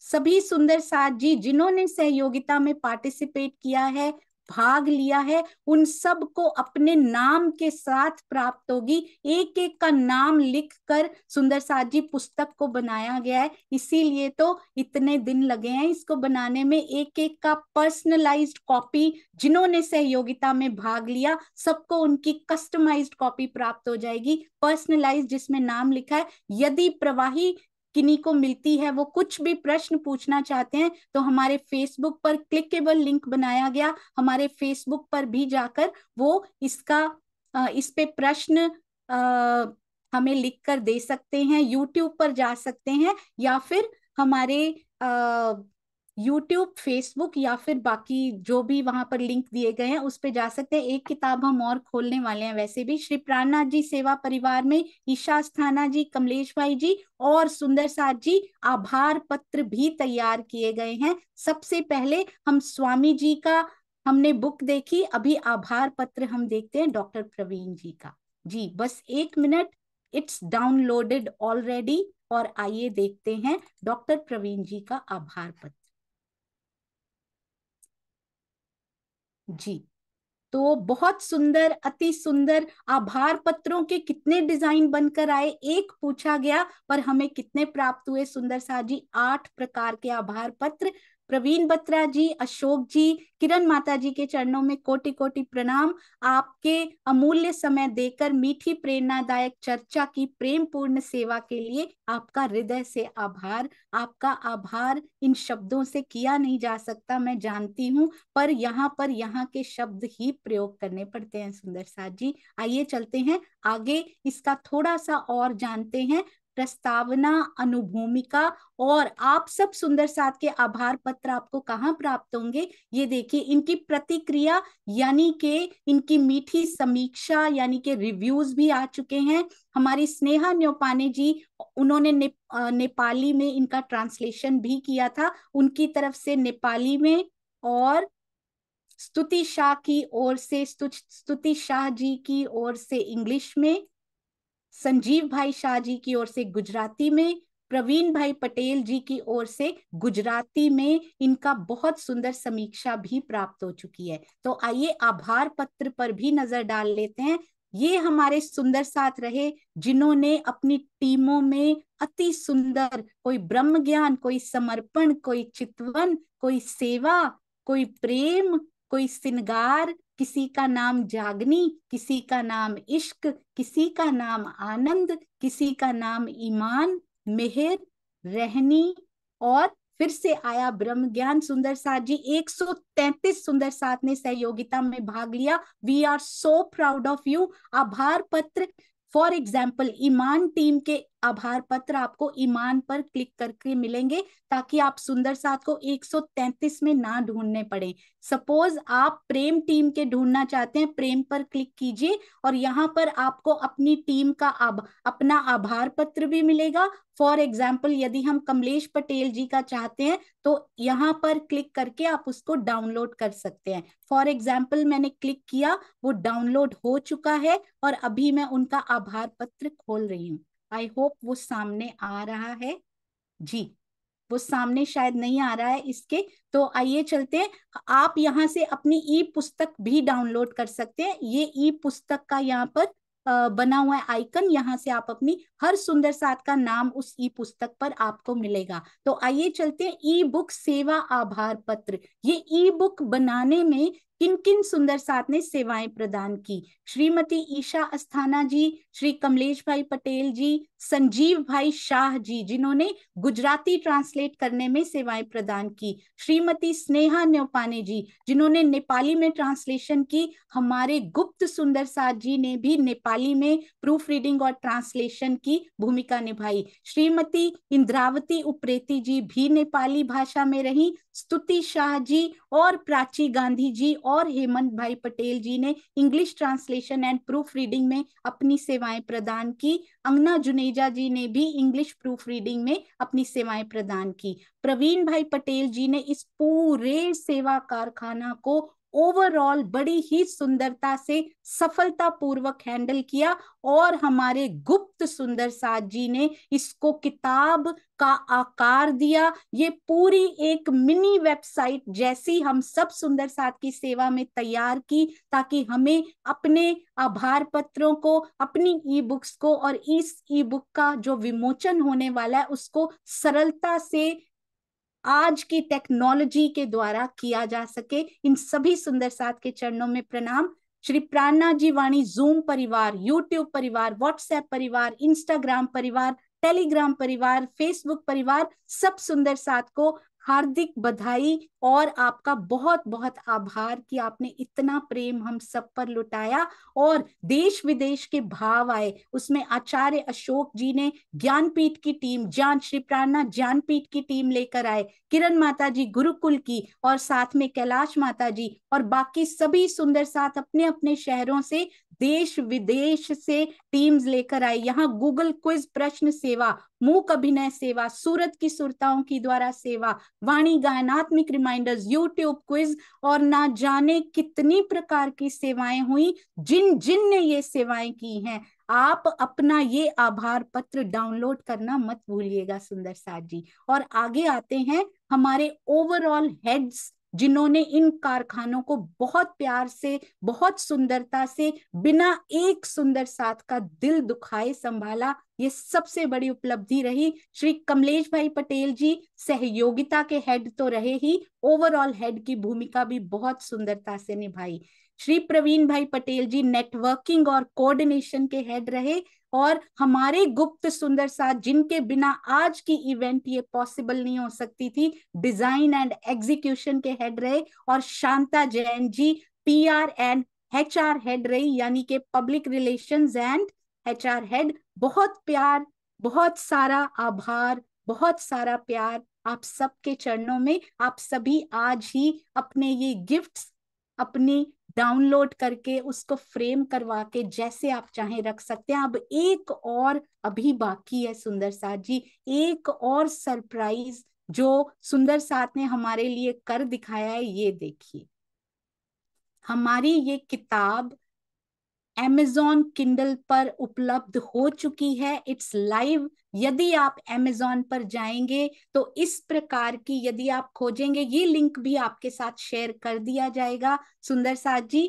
Speaker 1: सभी सुंदर साथ जी जिन्होंने सहयोगिता में पार्टिसिपेट किया है भाग लिया है उन सब को अपने नाम के साथ प्राप्त होगी एक एक का नाम लिख कर सुंदर साथ जी पुस्तक को बनाया गया है इसीलिए तो इतने दिन लगे हैं इसको बनाने में एक एक का पर्सनलाइज्ड कॉपी जिन्होंने सहयोगिता में भाग लिया सबको उनकी कस्टमाइज्ड कॉपी प्राप्त हो जाएगी पर्सनलाइज जिसमें नाम लिखा है यदि प्रवाही किन्हीं को मिलती है वो कुछ भी प्रश्न पूछना चाहते हैं तो हमारे फेसबुक पर क्लिकेबल लिंक बनाया गया हमारे फेसबुक पर भी जाकर वो इसका इस पे प्रश्न हमें लिख कर दे सकते हैं यूट्यूब पर जा सकते हैं या फिर हमारे यूट्यूब फेसबुक या फिर बाकी जो भी वहां पर लिंक दिए गए हैं उस पर जा सकते हैं एक किताब हम और खोलने वाले हैं वैसे भी श्री प्राणनाथ जी सेवा परिवार में ईशा स्थाना जी कमलेश भाई जी और सुंदर साथ जी आभार पत्र भी तैयार किए गए हैं सबसे पहले हम स्वामी जी का हमने बुक देखी अभी आभार पत्र हम देखते हैं डॉक्टर प्रवीण जी का जी बस एक मिनट इट्स डाउनलोडेड ऑलरेडी और आइए देखते हैं डॉक्टर प्रवीण जी का आभार पत्र जी तो बहुत सुंदर अति सुंदर आभार पत्रों के कितने डिजाइन बनकर आए एक पूछा गया पर हमें कितने प्राप्त हुए सुंदर शाह जी आठ प्रकार के आभार पत्र प्रवीण बत्रा जी अशोक जी किरण माता जी के चरणों में कोटि कोटि प्रणाम आपके अमूल्य समय देकर मीठी प्रेरणादायक चर्चा की प्रेम पूर्ण सेवा के लिए आपका हृदय से आभार आपका आभार इन शब्दों से किया नहीं जा सकता मैं जानती हूँ पर यहाँ पर यहाँ के शब्द ही प्रयोग करने पड़ते हैं सुंदर साहब जी आइए चलते हैं आगे इसका थोड़ा सा और जानते हैं प्रस्तावना अनुभूमिका और आप सब सुंदर साथ के आभार पत्र आपको कहाँ प्राप्त होंगे ये देखिए इनकी प्रतिक्रिया यानी के इनकी मीठी समीक्षा यानी के रिव्यूज भी आ चुके हैं हमारी स्नेहा न्योपाने जी उन्होंने ने, नेपाली में इनका ट्रांसलेशन भी किया था उनकी तरफ से नेपाली में और स्तुति शाह की ओर से स्तुति शाह जी की ओर से इंग्लिश में संजीव भाई शाह जी की ओर से गुजराती में प्रवीण भाई पटेल जी की ओर से गुजराती में इनका बहुत सुंदर समीक्षा भी प्राप्त हो चुकी है तो आइए आभार पत्र पर भी नजर डाल लेते हैं ये हमारे सुंदर साथ रहे जिन्होंने अपनी टीमों में अति सुंदर कोई ब्रह्म ज्ञान कोई समर्पण कोई चितवन कोई सेवा कोई प्रेम कोई सिंगार किसी का नाम जागनी किसी का नाम इश्क किसी का नाम आनंद किसी का नाम ईमान मेहर रहनी और फिर से आया ब्रह्म ज्ञान सुंदर साथ जी 133 सुंदर साथ ने सहयोगिता में भाग लिया we are so proud of you आभार पत्र फॉर एग्जाम्पल ईमान टीम के आभार पत्र आपको ईमान पर क्लिक करके मिलेंगे ताकि आप सुंदर साथ को 133 में ना ढूंढने पड़े सपोज आप प्रेम टीम के ढूंढना चाहते हैं प्रेम पर क्लिक कीजिए और यहाँ पर आपको अपनी टीम का अब अपना आभार पत्र भी मिलेगा फॉर एग्जाम्पल यदि हम कमलेश पटेल जी का चाहते हैं तो यहाँ पर क्लिक करके आप उसको डाउनलोड कर सकते हैं फॉर एग्जाम्पल मैंने क्लिक किया वो डाउनलोड हो चुका है और अभी मैं उनका आभार पत्र खोल रही हूँ आई होप वो सामने आ रहा है जी वो सामने शायद नहीं आ रहा है इसके तो आइए चलते हैं आप यहाँ से अपनी ई पुस्तक भी डाउनलोड कर सकते हैं ये ई पुस्तक का यहाँ पर बना हुआ है आइकन यहाँ से आप अपनी हर सुंदर साथ का नाम उस ई पुस्तक पर आपको मिलेगा तो आइए चलते हैं ई बुक सेवा आभार पत्र ये ई बुक बनाने में किन किन सुंदर साथ ने सेवाएं प्रदान की श्रीमती ईशा अस्थाना जी श्री कमलेश भाई पटेल जी संजीव भाई शाह जी जिन्होंने गुजराती ट्रांसलेट करने में सेवाएं प्रदान की श्रीमती स्नेहा न्योपाने जी जिन्होंने नेपाली में ट्रांसलेशन की हमारे गुप्त सुंदर साथ जी ने भी नेपाली में प्रूफ रीडिंग और ट्रांसलेशन की की भूमिका निभाई श्रीमती इंद्रावती उप्रेती जी भी नेपाली भाषा में रही स्तुति शाह जी और प्राची गांधी जी और हेमंत भाई पटेल जी ने English translation and proofreading में अपनी सेवाएं प्रदान की अंगना जुनेजा जी ने भी इंग्लिश प्रूफ रीडिंग में अपनी सेवाएं प्रदान की प्रवीण भाई पटेल जी ने इस पूरे सेवा कारखाना को ओवरऑल बड़ी ही सुंदरता से सफलता पूर्वक हैंडल किया और हमारे गुप्त सुंदर साथ जी ने इसको किताब का आकार दिया ये पूरी एक मिनी वेबसाइट जैसी हम सब सुंदर साथ की सेवा में तैयार की ताकि हमें अपने आभार पत्रों को अपनी ई बुक्स को और इस ई बुक का जो विमोचन होने वाला है उसको सरलता से आज की टेक्नोलॉजी के द्वारा किया जा सके इन सभी सुंदर साथ के चरणों में प्रणाम श्री प्राणनाथ जी वाणी जूम परिवार यूट्यूब परिवार व्हाट्सएप परिवार इंस्टाग्राम परिवार टेलीग्राम परिवार फेसबुक परिवार सब सुंदर साथ को हार्दिक बधाई और आपका बहुत बहुत आभार कि आपने इतना प्रेम हम सब पर लुटाया और देश विदेश के भाव आए उसमें आचार्य अशोक जी ने ज्ञानपीठ की टीम ज्ञान श्री प्राणा ज्ञानपीठ की टीम लेकर आए किरण माता जी गुरुकुल की और साथ में कैलाश माता जी और बाकी सभी सुंदर साथ अपने अपने शहरों से देश विदेश से टीम्स लेकर आई यहाँ गूगल क्विज प्रश्न सेवा मूक अभिनय सेवा सूरत की सुरताओं की द्वारा सेवा वाणी गायनात्मिक रिमाइंडर्स यूट्यूब क्विज और ना जाने कितनी प्रकार की सेवाएं हुई जिन जिन ने ये सेवाएं की हैं आप अपना ये आभार पत्र डाउनलोड करना मत भूलिएगा सुंदर साहब जी और आगे आते हैं हमारे ओवरऑल हेड्स जिन्होंने इन कारखानों को बहुत प्यार से बहुत सुंदरता से बिना एक सुंदर साथ का दिल दुखाए संभाला ये सबसे बड़ी उपलब्धि रही श्री कमलेश भाई पटेल जी सहयोगिता के हेड तो रहे ही ओवरऑल हेड की भूमिका भी बहुत सुंदरता से निभाई श्री प्रवीण भाई पटेल जी नेटवर्किंग और कोऑर्डिनेशन के हेड रहे और हमारे गुप्त सुंदर साथ जिनके बिना आज की इवेंट ये पॉसिबल नहीं हो सकती थी डिजाइन एंड एग्जीक्यूशन के हेड रहे और Shanta Jain ji PR and H R head रही यानी के public relation and H head बहुत प्यार बहुत सारा आभार बहुत सारा प्यार आप सबके चरणों में आप सभी आज ही अपने ये गिफ्ट्स अपने डाउनलोड करके उसको फ्रेम करवा के जैसे आप चाहे रख सकते हैं अब एक और अभी बाकी है सुंदर साथ जी एक और सरप्राइज जो सुंदर साथ ने हमारे लिए कर दिखाया है ये देखिए हमारी ये किताब एमेजॉन किंडल पर उपलब्ध हो चुकी है इट्स लाइव यदि आप एमेजॉन पर जाएंगे तो इस प्रकार की यदि आप खोजेंगे ये लिंक भी आपके साथ शेयर कर दिया जाएगा सुंदर साथ जी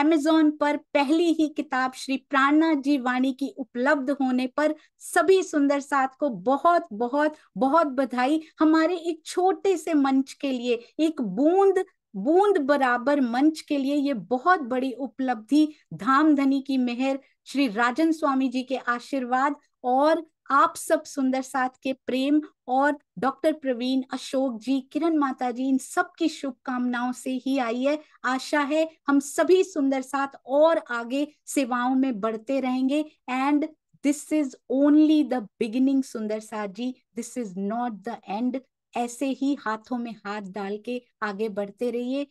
Speaker 1: एमेजॉन पर पहली ही किताब श्री प्राणनाथ जी वाणी की उपलब्ध होने पर सभी सुंदर साथ को बहुत बहुत बहुत बधाई हमारे एक छोटे से मंच के लिए एक बूंद बूंद बराबर मंच के लिए ये बहुत बड़ी उपलब्धि धाम धनी की मेहर श्री राजन स्वामी जी के आशीर्वाद और आप सब सुंदर साथ के प्रेम और डॉक्टर प्रवीण अशोक जी किरण माता जी इन सब की शुभकामनाओं से ही आई है आशा है हम सभी सुंदर साथ और आगे सेवाओं में बढ़ते रहेंगे and this is only the beginning सुंदर साथ जी this is not the end ऐसे ही हाथों में हाथ डाल के आगे बढ़ते रहिए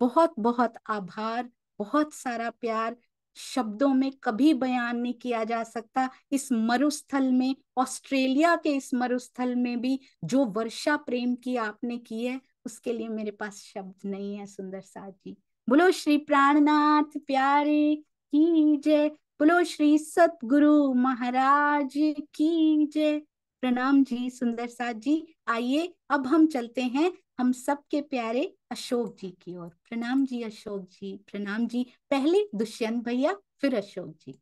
Speaker 1: बहुत बहुत आभार बहुत सारा प्यार शब्दों में कभी बयान नहीं किया जा सकता इस मरुस्थल में ऑस्ट्रेलिया के इस मरुस्थल में भी जो वर्षा प्रेम की आपने की है उसके लिए मेरे पास शब्द नहीं है सुंदर साहब जी बोलो श्री प्राणनाथ प्यारे की जय बोलो श्री सतगुरु महाराज की जय प्रणाम जी सुंदर साहब जी आइए अब हम चलते हैं हम सबके प्यारे अशोक जी की ओर प्रणाम जी अशोक जी प्रणाम जी पहले दुष्यंत भैया फिर अशोक जी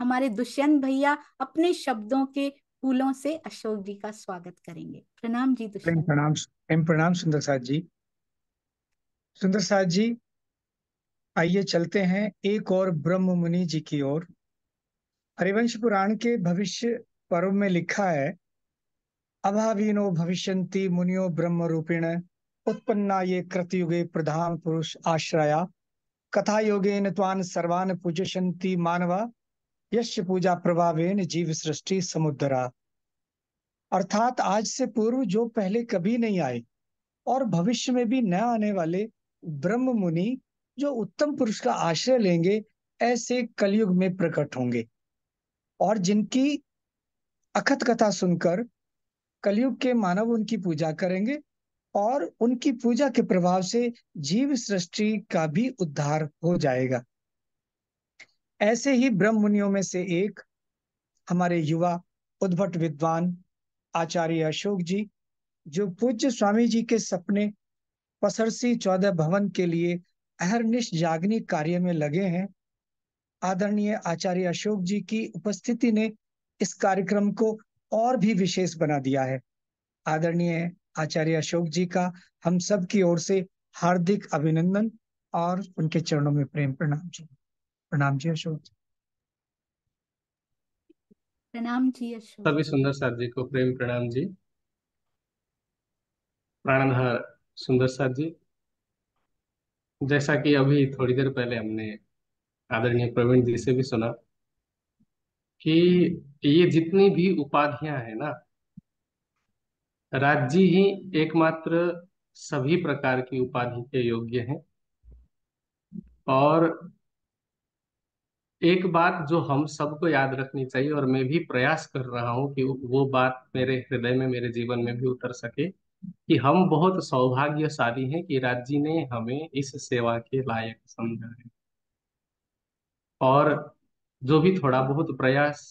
Speaker 1: हमारे दुष्यंत भैया अपने शब्दों के फूलों से अशोक जी का स्वागत करेंगे प्रणाम जी दुष्यंत
Speaker 3: प्रणाम एम प्रणाम सुंदर साथ जी सुंदर साथ जी आइए चलते हैं एक और ब्रह्म मुनि जी की ओर हरिवंश पुराण के भविष्य पर्व में लिखा है अभावीनो भविष्य मुनियो ब्रह्म रूपेण उत्पन्ना ये कृतयुगे प्रधान पुरुष आश्रया कथा योगेन त्वान सर्वान पूजयंती मानवा यश पूजा प्रभावेन जीव सृष्टि समुद्रा अर्थात आज से पूर्व जो पहले कभी नहीं आए और भविष्य में भी न आने वाले ब्रह्म मुनि जो उत्तम पुरुष का आश्रय लेंगे ऐसे कलयुग में प्रकट होंगे और जिनकी अखत कथा सुनकर कलयुग के मानव उनकी पूजा करेंगे और उनकी पूजा के प्रभाव से जीव सृष्टि का भी उद्धार हो जाएगा ऐसे ही ब्रह्म मुनियों में से एक हमारे युवा उद्भट विद्वान आचार्य अशोक जी जो पूज्य स्वामी जी के सपने पसरसी चौदह भवन के लिए अहरनिश जागनी कार्य में लगे हैं आदरणीय आचार्य अशोक जी की उपस्थिति ने इस कार्यक्रम को और भी विशेष बना दिया है आदरणीय आचार्य अशोक जी का हम सब की ओर से हार्दिक अभिनंदन और उनके चरणों में प्रेम प्रणाम जी प्रणाम जी अशोक जी
Speaker 1: प्रणाम जी अशोक सभी
Speaker 5: सुंदर सर जी को प्रेम प्रणाम जी प्राणनहार सुंदर सर जी जैसा कि अभी थोड़ी देर पहले हमने आदरणीय प्रवीण जी से भी सुना कि ये जितनी भी उपाधियां हैं ना राज्य ही एकमात्र सभी प्रकार की उपाधि के योग्य हैं और एक बात जो हम सबको याद रखनी चाहिए और मैं भी प्रयास कर रहा हूं कि वो बात मेरे हृदय में मेरे जीवन में भी उतर सके कि हम बहुत सौभाग्यशाली हैं कि राज्य ने हमें इस सेवा के लायक समझा है और जो भी थोड़ा बहुत प्रयास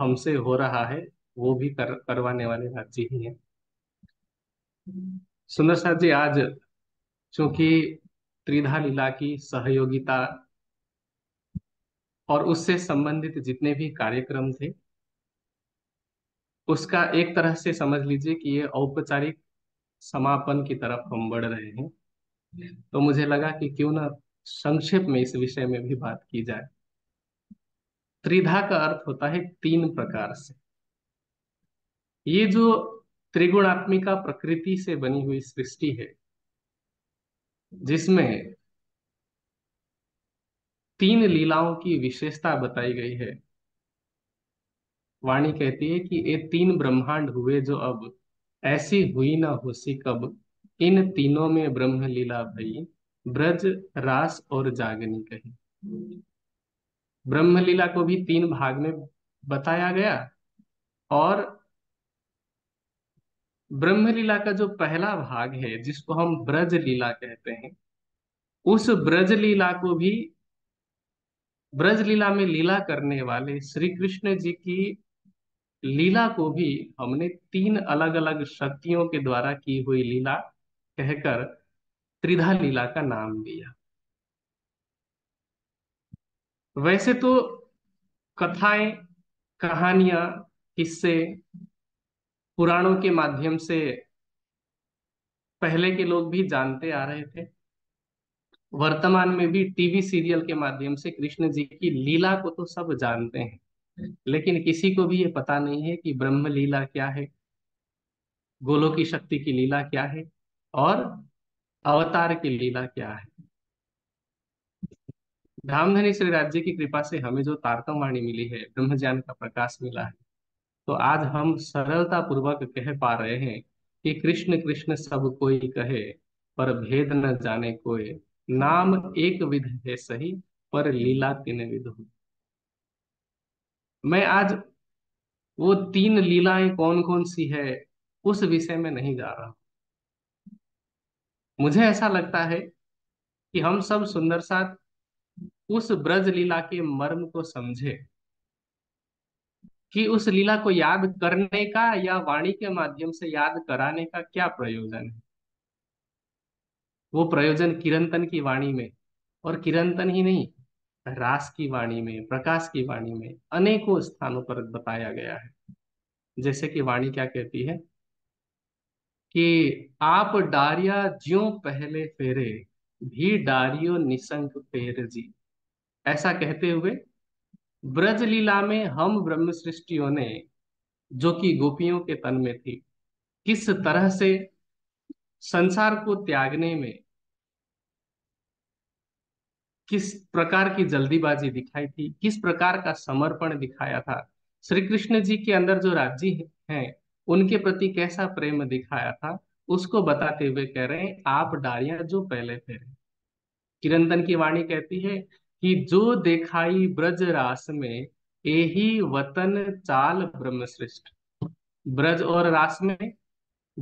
Speaker 5: हमसे हो रहा है वो भी कर करवाने वाले राज्य ही हैं सुंदर साथ जी आज चूंकि त्रिधा लीला की सहयोगिता और उससे संबंधित जितने भी कार्यक्रम थे उसका एक तरह से समझ लीजिए कि ये औपचारिक समापन की तरफ हम बढ़ रहे हैं तो मुझे लगा कि क्यों ना संक्षेप में इस विषय में भी बात की जाए त्रिधा का अर्थ होता है तीन प्रकार से ये जो त्रिगुणात्मिका प्रकृति से बनी हुई सृष्टि है जिसमें तीन लीलाओं की विशेषता बताई गई है वाणी कहती है कि ये तीन ब्रह्मांड हुए जो अब ऐसी हुई ना सी कब इन तीनों में ब्रह्म लीला भई ब्रज रास और जागनी कही ब्रह्मलीला को भी तीन भाग में बताया गया और ब्रह्मलीला का जो पहला भाग है जिसको हम ब्रज लीला कहते हैं उस ब्रज लीला को भी ब्रज लीला में लीला करने वाले श्री कृष्ण जी की लीला को भी हमने तीन अलग अलग शक्तियों के द्वारा की हुई लीला कहकर त्रिधा लीला का नाम दिया वैसे तो कथाएं कहानियां किस्से पुराणों के माध्यम से पहले के लोग भी जानते आ रहे थे वर्तमान में भी टीवी सीरियल के माध्यम से कृष्ण जी की लीला को तो सब जानते
Speaker 4: हैं
Speaker 5: लेकिन किसी को भी ये पता नहीं है कि ब्रह्म लीला क्या है गोलों की शक्ति की लीला क्या है और अवतार की लीला क्या है धामधनी श्री राज्य की कृपा से हमें जो तारतम वाणी मिली है ब्रह्म ज्ञान का प्रकाश मिला है तो आज हम सरलता पूर्वक कह पा रहे हैं कि कृष्ण कृष्ण सब कोई कहे पर भेद न जाने कोई नाम एक विध है सही पर लीला तीन विध हो मैं आज वो तीन लीलाएं कौन कौन सी है उस विषय में नहीं जा रहा मुझे ऐसा लगता है कि हम सब सुंदर साथ उस ब्रज लीला के मर्म को समझे कि उस लीला को याद करने का या वाणी के माध्यम से याद कराने का क्या प्रयोजन है वो प्रयोजन किरंतन की वाणी में और किरंतन ही नहीं रास की वाणी में प्रकाश की वाणी में अनेकों स्थानों पर बताया गया है जैसे कि वाणी क्या कहती है कि आप डारिया ज्यो पहले फेरे भी डारियो निशंक फेर जी ऐसा कहते हुए ब्रज लीला में हम ब्रह्म सृष्टियों ने जो कि गोपियों के तन में थी किस तरह से संसार को त्यागने में किस प्रकार की जल्दीबाजी दिखाई थी किस प्रकार का समर्पण दिखाया था श्री कृष्ण जी के अंदर जो राज्य हैं उनके प्रति कैसा प्रेम दिखाया था उसको बताते हुए कह रहे हैं आप डालियां जो पहले फेरे किरंदन की वाणी कहती है कि जो देखाई ब्रज रास में एही वतन चाल ब्रह्म श्रेष्ठ ब्रज और रास में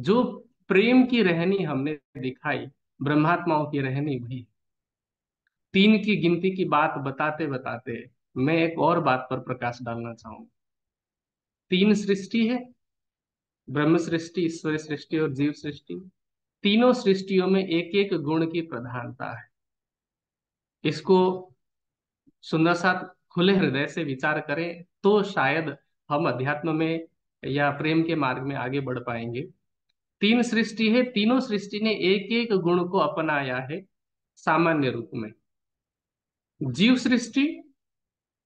Speaker 5: जो प्रेम की रहनी हमने दिखाई ब्रह्मात्माओं की रहनी वही तीन की गिनती की बात बताते बताते मैं एक और बात पर प्रकाश डालना चाहूंगा तीन सृष्टि है ब्रह्म सृष्टि ईश्वर सृष्टि और जीव सृष्टि तीनों सृष्टियों में एक एक गुण की प्रधानता है इसको सुंदर सा खुले हृदय से विचार करें तो शायद हम अध्यात्म में या प्रेम के मार्ग में आगे बढ़ पाएंगे तीन सृष्टि है तीनों सृष्टि ने एक एक गुण को अपनाया है सामान्य रूप में जीव सृष्टि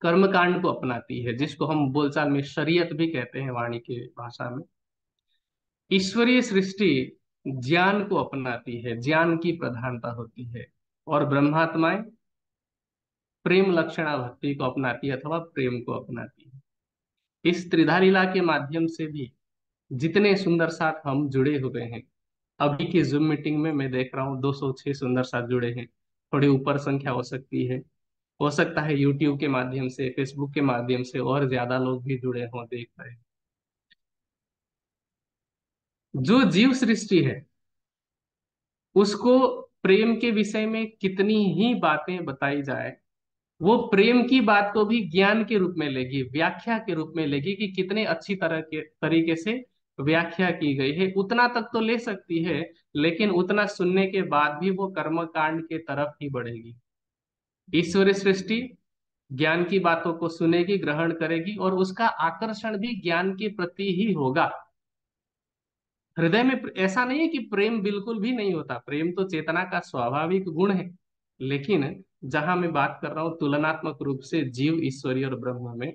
Speaker 5: कर्मकांड को अपनाती है जिसको हम बोलचाल में शरीयत भी कहते हैं वाणी के भाषा में ईश्वरीय सृष्टि ज्ञान को अपनाती है ज्ञान की प्रधानता होती है और ब्रह्मात्माएं प्रेम लक्षणा भक्ति को अपनाती है अथवा प्रेम को अपनाती है इस त्रिधारीला के माध्यम से भी जितने सुंदर साथ हम जुड़े हुए हैं अभी की जूम मीटिंग में मैं देख रहा हूँ 206 सुंदर साथ जुड़े हैं थोड़ी ऊपर संख्या हो सकती है हो सकता है यूट्यूब के माध्यम से फेसबुक के माध्यम से और ज्यादा लोग भी जुड़े हों देख रहे हैं जो जीव सृष्टि है उसको प्रेम के विषय में कितनी ही बातें बताई जाए वो प्रेम की बात को भी ज्ञान के रूप में लेगी व्याख्या के रूप में लेगी कि कितने अच्छी तरह के तरीके से व्याख्या की गई है उतना तक तो ले सकती है लेकिन उतना सुनने के बाद भी वो कर्म कांड के तरफ ही बढ़ेगी ईश्वरी सृष्टि ज्ञान की बातों को सुनेगी ग्रहण करेगी और उसका आकर्षण भी ज्ञान के प्रति ही होगा हृदय में ऐसा नहीं है कि प्रेम बिल्कुल भी नहीं होता प्रेम तो चेतना का स्वाभाविक गुण है लेकिन जहां मैं बात कर रहा हूँ तुलनात्मक रूप से जीव ईश्वरी और ब्रह्म में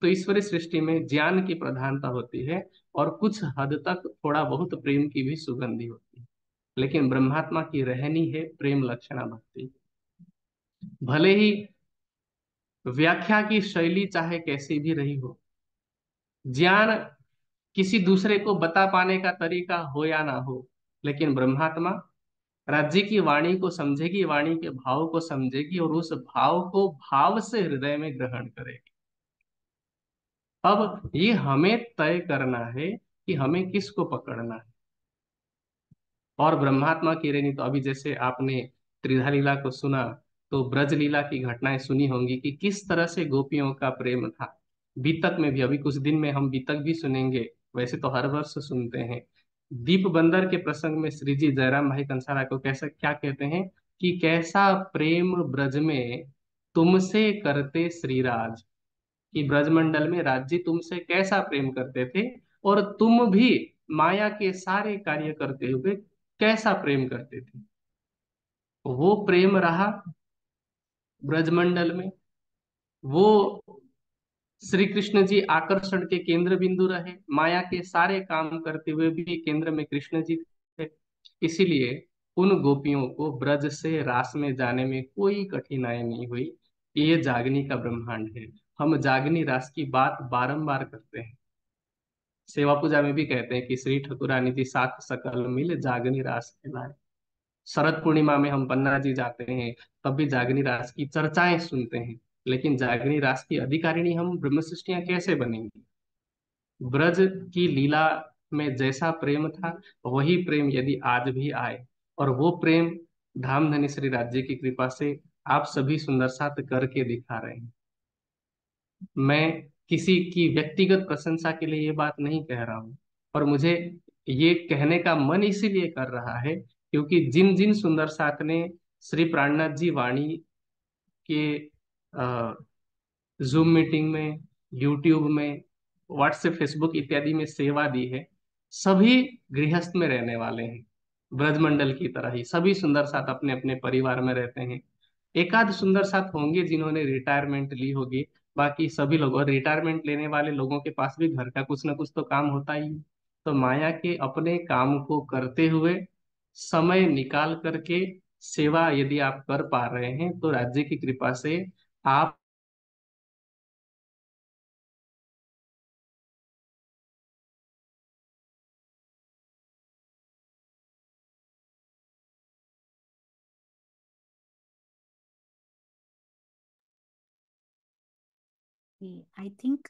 Speaker 5: तो ईश्वरी सृष्टि में ज्ञान की प्रधानता होती है और कुछ हद तक थोड़ा बहुत प्रेम की भी सुगंधी होती है लेकिन ब्रह्मात्मा की रहनी है प्रेम लक्षणा भक्ति भले ही व्याख्या की शैली चाहे कैसी भी रही हो ज्ञान किसी दूसरे को बता पाने का तरीका हो या ना हो लेकिन ब्रह्मात्मा राज्य की वाणी को समझेगी वाणी के भाव को समझेगी और उस भाव को भाव से हृदय में ग्रहण करेगी अब ये हमें तय करना है कि हमें किसको पकड़ना है और ब्रह्मात्मा की रेणी तो अभी जैसे आपने त्रिधा लीला को सुना तो ब्रज लीला की घटनाएं सुनी होंगी कि किस तरह से गोपियों का प्रेम था बीतक में भी अभी कुछ दिन में हम बीतक भी सुनेंगे वैसे तो हर वर्ष सुनते हैं दीप बंदर के प्रसंग में श्री जी जयराम भाई कंसारा को कैसा क्या कहते हैं कि कैसा प्रेम ब्रज में तुमसे करते श्रीराज कि ब्रजमंडल में जी तुमसे कैसा प्रेम करते थे और तुम भी माया के सारे कार्य करते हुए कैसा प्रेम करते थे वो प्रेम रहा ब्रजमंडल में वो श्री कृष्ण जी आकर्षण के केंद्र बिंदु रहे माया के सारे काम करते हुए भी केंद्र में कृष्ण जी थे इसीलिए उन गोपियों को ब्रज से रास में जाने में कोई कठिनाई नहीं हुई ये जागनी का ब्रह्मांड है हम जागनी रास की बात बारंबार करते हैं सेवा पूजा में भी कहते हैं कि श्री ठकुरानी जी सात सकल मिल जागनी रास के खिलाए शरद पूर्णिमा में हम पन्ना जी जाते हैं तब भी जागनी रास की चर्चाएं सुनते हैं लेकिन जागनी रास की अधिकारिणी हम ब्रह्म सृष्टिया कैसे बनेंगी ब्रज की लीला में जैसा प्रेम था वही प्रेम यदि आज भी आए और वो प्रेम धाम धनी श्री राज्य की कृपा से आप सभी सुंदर साथ करके दिखा रहे हैं मैं किसी की व्यक्तिगत प्रशंसा के लिए ये बात नहीं कह रहा हूं और मुझे ये कहने का मन इसीलिए कर रहा है क्योंकि जिन जिन सुंदर साथ ने श्री प्राणनाथ जी वाणी के जूम मीटिंग में यूट्यूब में व्हाट्सएप फेसबुक इत्यादि में सेवा दी है सभी गृहस्थ में रहने वाले हैं ब्रजमंडल की तरह ही सभी सुंदर साथ अपने अपने परिवार में रहते हैं एकाध सुंदर साथ होंगे जिन्होंने रिटायरमेंट ली होगी बाकी सभी लोग और रिटायरमेंट लेने वाले लोगों के पास भी घर का कुछ ना कुछ तो काम होता ही तो माया के अपने काम को करते हुए समय निकाल करके सेवा यदि आप कर पा रहे हैं तो राज्य की कृपा से आप
Speaker 1: आई थिंक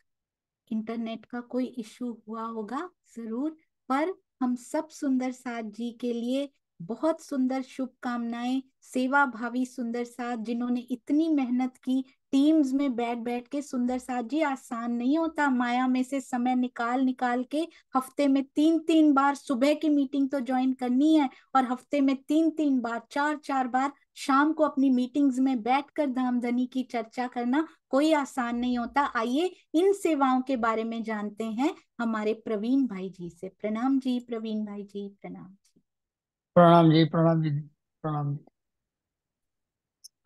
Speaker 1: इंटरनेट का कोई इश्यू हुआ होगा जरूर पर हम सब सुंदर साथ जी के लिए बहुत सुंदर शुभकामनाएं सेवा भावी सुंदर साथ जिन्होंने इतनी मेहनत की टीम्स में बैठ बैठ के सुंदर साथ जी आसान नहीं होता माया में से समय निकाल निकाल के हफ्ते में तीन तीन बार सुबह की मीटिंग तो ज्वाइन करनी है और हफ्ते में तीन तीन बार चार चार बार शाम को अपनी मीटिंग्स में बैठकर धामधनी की चर्चा करना कोई आसान नहीं होता आइए इन सेवाओं के बारे में जानते हैं हमारे प्रवीण भाई जी से प्रणाम जी प्रवीण भाई जी प्रणाम
Speaker 6: प्रणाम जी प्रणाम जी प्रणाम जी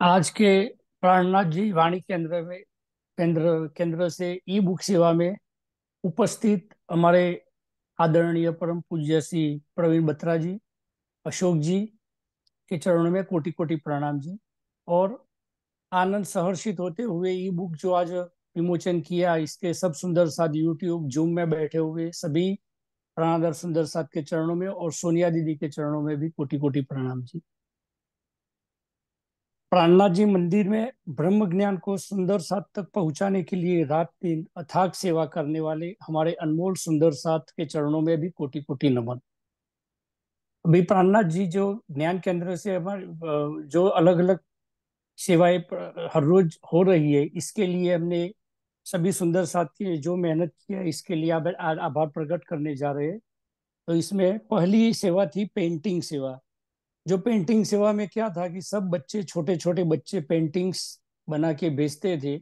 Speaker 6: आज के प्राणनाथ जी वाणी केंद्र में केंद्र केंद्र से ई बुक सेवा में उपस्थित हमारे आदरणीय परम पूज्य श्री प्रवीण बत्रा जी अशोक जी के चरणों में कोटि कोटि प्रणाम जी और आनंद सहर्षित होते हुए ई बुक जो आज विमोचन किया इसके सब सुंदर साथ यूट्यूब जूम में बैठे हुए सभी राणाधर सुंदर साहब के चरणों में और सोनिया दीदी के चरणों में भी कोटि कोटि प्रणाम जी प्राणनाथ जी मंदिर में ब्रह्म ज्ञान को सुंदर साथ तक पहुंचाने के लिए रात दिन अथाक सेवा करने वाले हमारे अनमोल सुंदर साथ के चरणों में भी कोटि कोटि नमन अभी प्राणनाथ जी जो ज्ञान केंद्र से हमारे जो अलग अलग सेवाएं हर रोज हो रही है इसके लिए हमने सभी सुंदर साथी ने जो मेहनत की है इसके लिए आप आभार प्रकट करने जा रहे हैं तो इसमें पहली सेवा थी पेंटिंग सेवा जो पेंटिंग सेवा में क्या था कि सब बच्चे छोटे छोटे बच्चे पेंटिंग्स बना के भेजते थे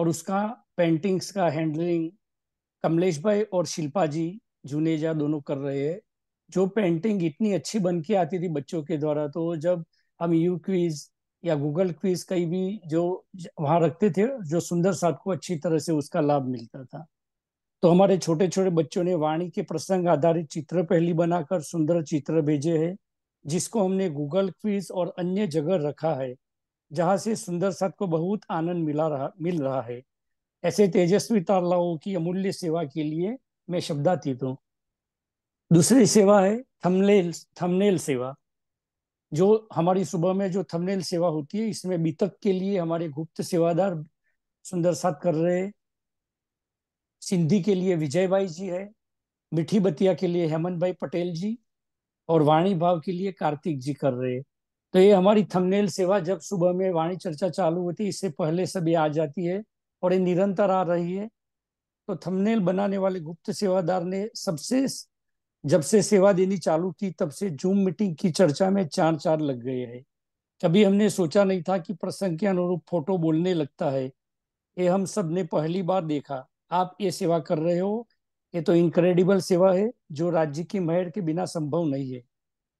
Speaker 6: और उसका पेंटिंग्स का हैंडलिंग कमलेश भाई और शिल्पा जी जुनेजा दोनों कर रहे हैं जो पेंटिंग इतनी अच्छी बन के आती थी बच्चों के द्वारा तो जब हम यू क्विज या गूगल क्विज कहीं भी जो वहाँ रखते थे जो सुंदर साथ को अच्छी तरह से उसका लाभ मिलता था तो हमारे छोटे छोटे बच्चों ने वाणी के प्रसंग आधारित चित्र पहली बनाकर सुंदर चित्र भेजे है जिसको हमने गूगल क्विज और अन्य जगह रखा है जहाँ से सुंदर साथ को बहुत आनंद मिला रहा मिल रहा है ऐसे तेजस्वी तारलाओं की अमूल्य सेवा के लिए मैं शब्दातीत हूँ दूसरी सेवा है थमनेल थमनेल सेवा जो हमारी सुबह में जो थंबनेल सेवा होती है इसमें बीतक के लिए हमारे गुप्त सेवादार सुंदर साथ कर रहे सिंधी के लिए विजय भाई जी है मिठी बतिया के लिए हेमंत भाई पटेल जी और वाणी भाव के लिए कार्तिक जी कर रहे तो ये हमारी थंबनेल सेवा जब सुबह में वाणी चर्चा चालू होती है इससे पहले सभी आ जाती है और ये निरंतर आ रही है तो थंबनेल बनाने वाले गुप्त सेवादार ने सबसे जब से सेवा देनी चालू की तब से जूम मीटिंग की चर्चा में चार चार लग गए हैं कभी हमने सोचा नहीं था कि प्रसंग के अनुरूप फोटो बोलने लगता है ये हम सब ने पहली बार देखा आप ये सेवा कर रहे हो ये तो इनक्रेडिबल सेवा है जो राज्य की मेहर के बिना संभव नहीं है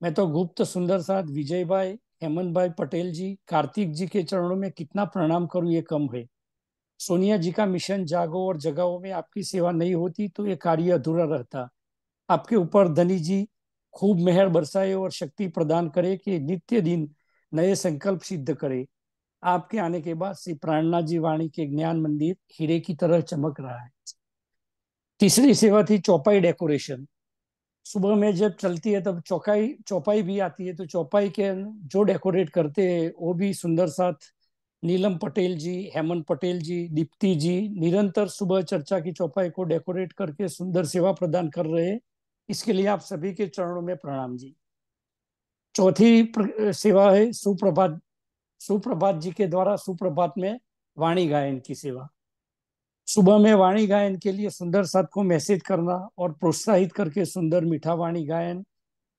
Speaker 6: मैं तो गुप्त सुंदर साथ विजय भाई हेमंत भाई पटेल जी कार्तिक जी के चरणों में कितना प्रणाम करूं ये कम है सोनिया जी का मिशन जागो और जगहों में आपकी सेवा नहीं होती तो ये कार्य अधूरा रहता आपके ऊपर धनी जी खूब मेहर बरसाए और शक्ति प्रदान करे कि नित्य दिन नए संकल्प सिद्ध करे आपके आने के बाद श्री प्राणनाथ जी वाणी के ज्ञान मंदिर हीरे की तरह चमक रहा है तीसरी सेवा थी चौपाई डेकोरेशन सुबह में जब चलती है तब चौकाई चौपाई भी आती है तो चौपाई के जो डेकोरेट करते हैं वो भी सुंदर साथ नीलम पटेल जी हेमंत पटेल जी दीप्ति जी निरंतर सुबह चर्चा की चौपाई को डेकोरेट करके सुंदर सेवा प्रदान कर रहे हैं इसके लिए आप सभी के चरणों में प्रणाम जी चौथी सेवा है सुप्रभात सुप्रभात जी के द्वारा सुप्रभात में वाणी गायन की सेवा सुबह में वाणी गायन के लिए सुंदर साथ को मैसेज करना और प्रोत्साहित करके सुंदर मीठा वाणी गायन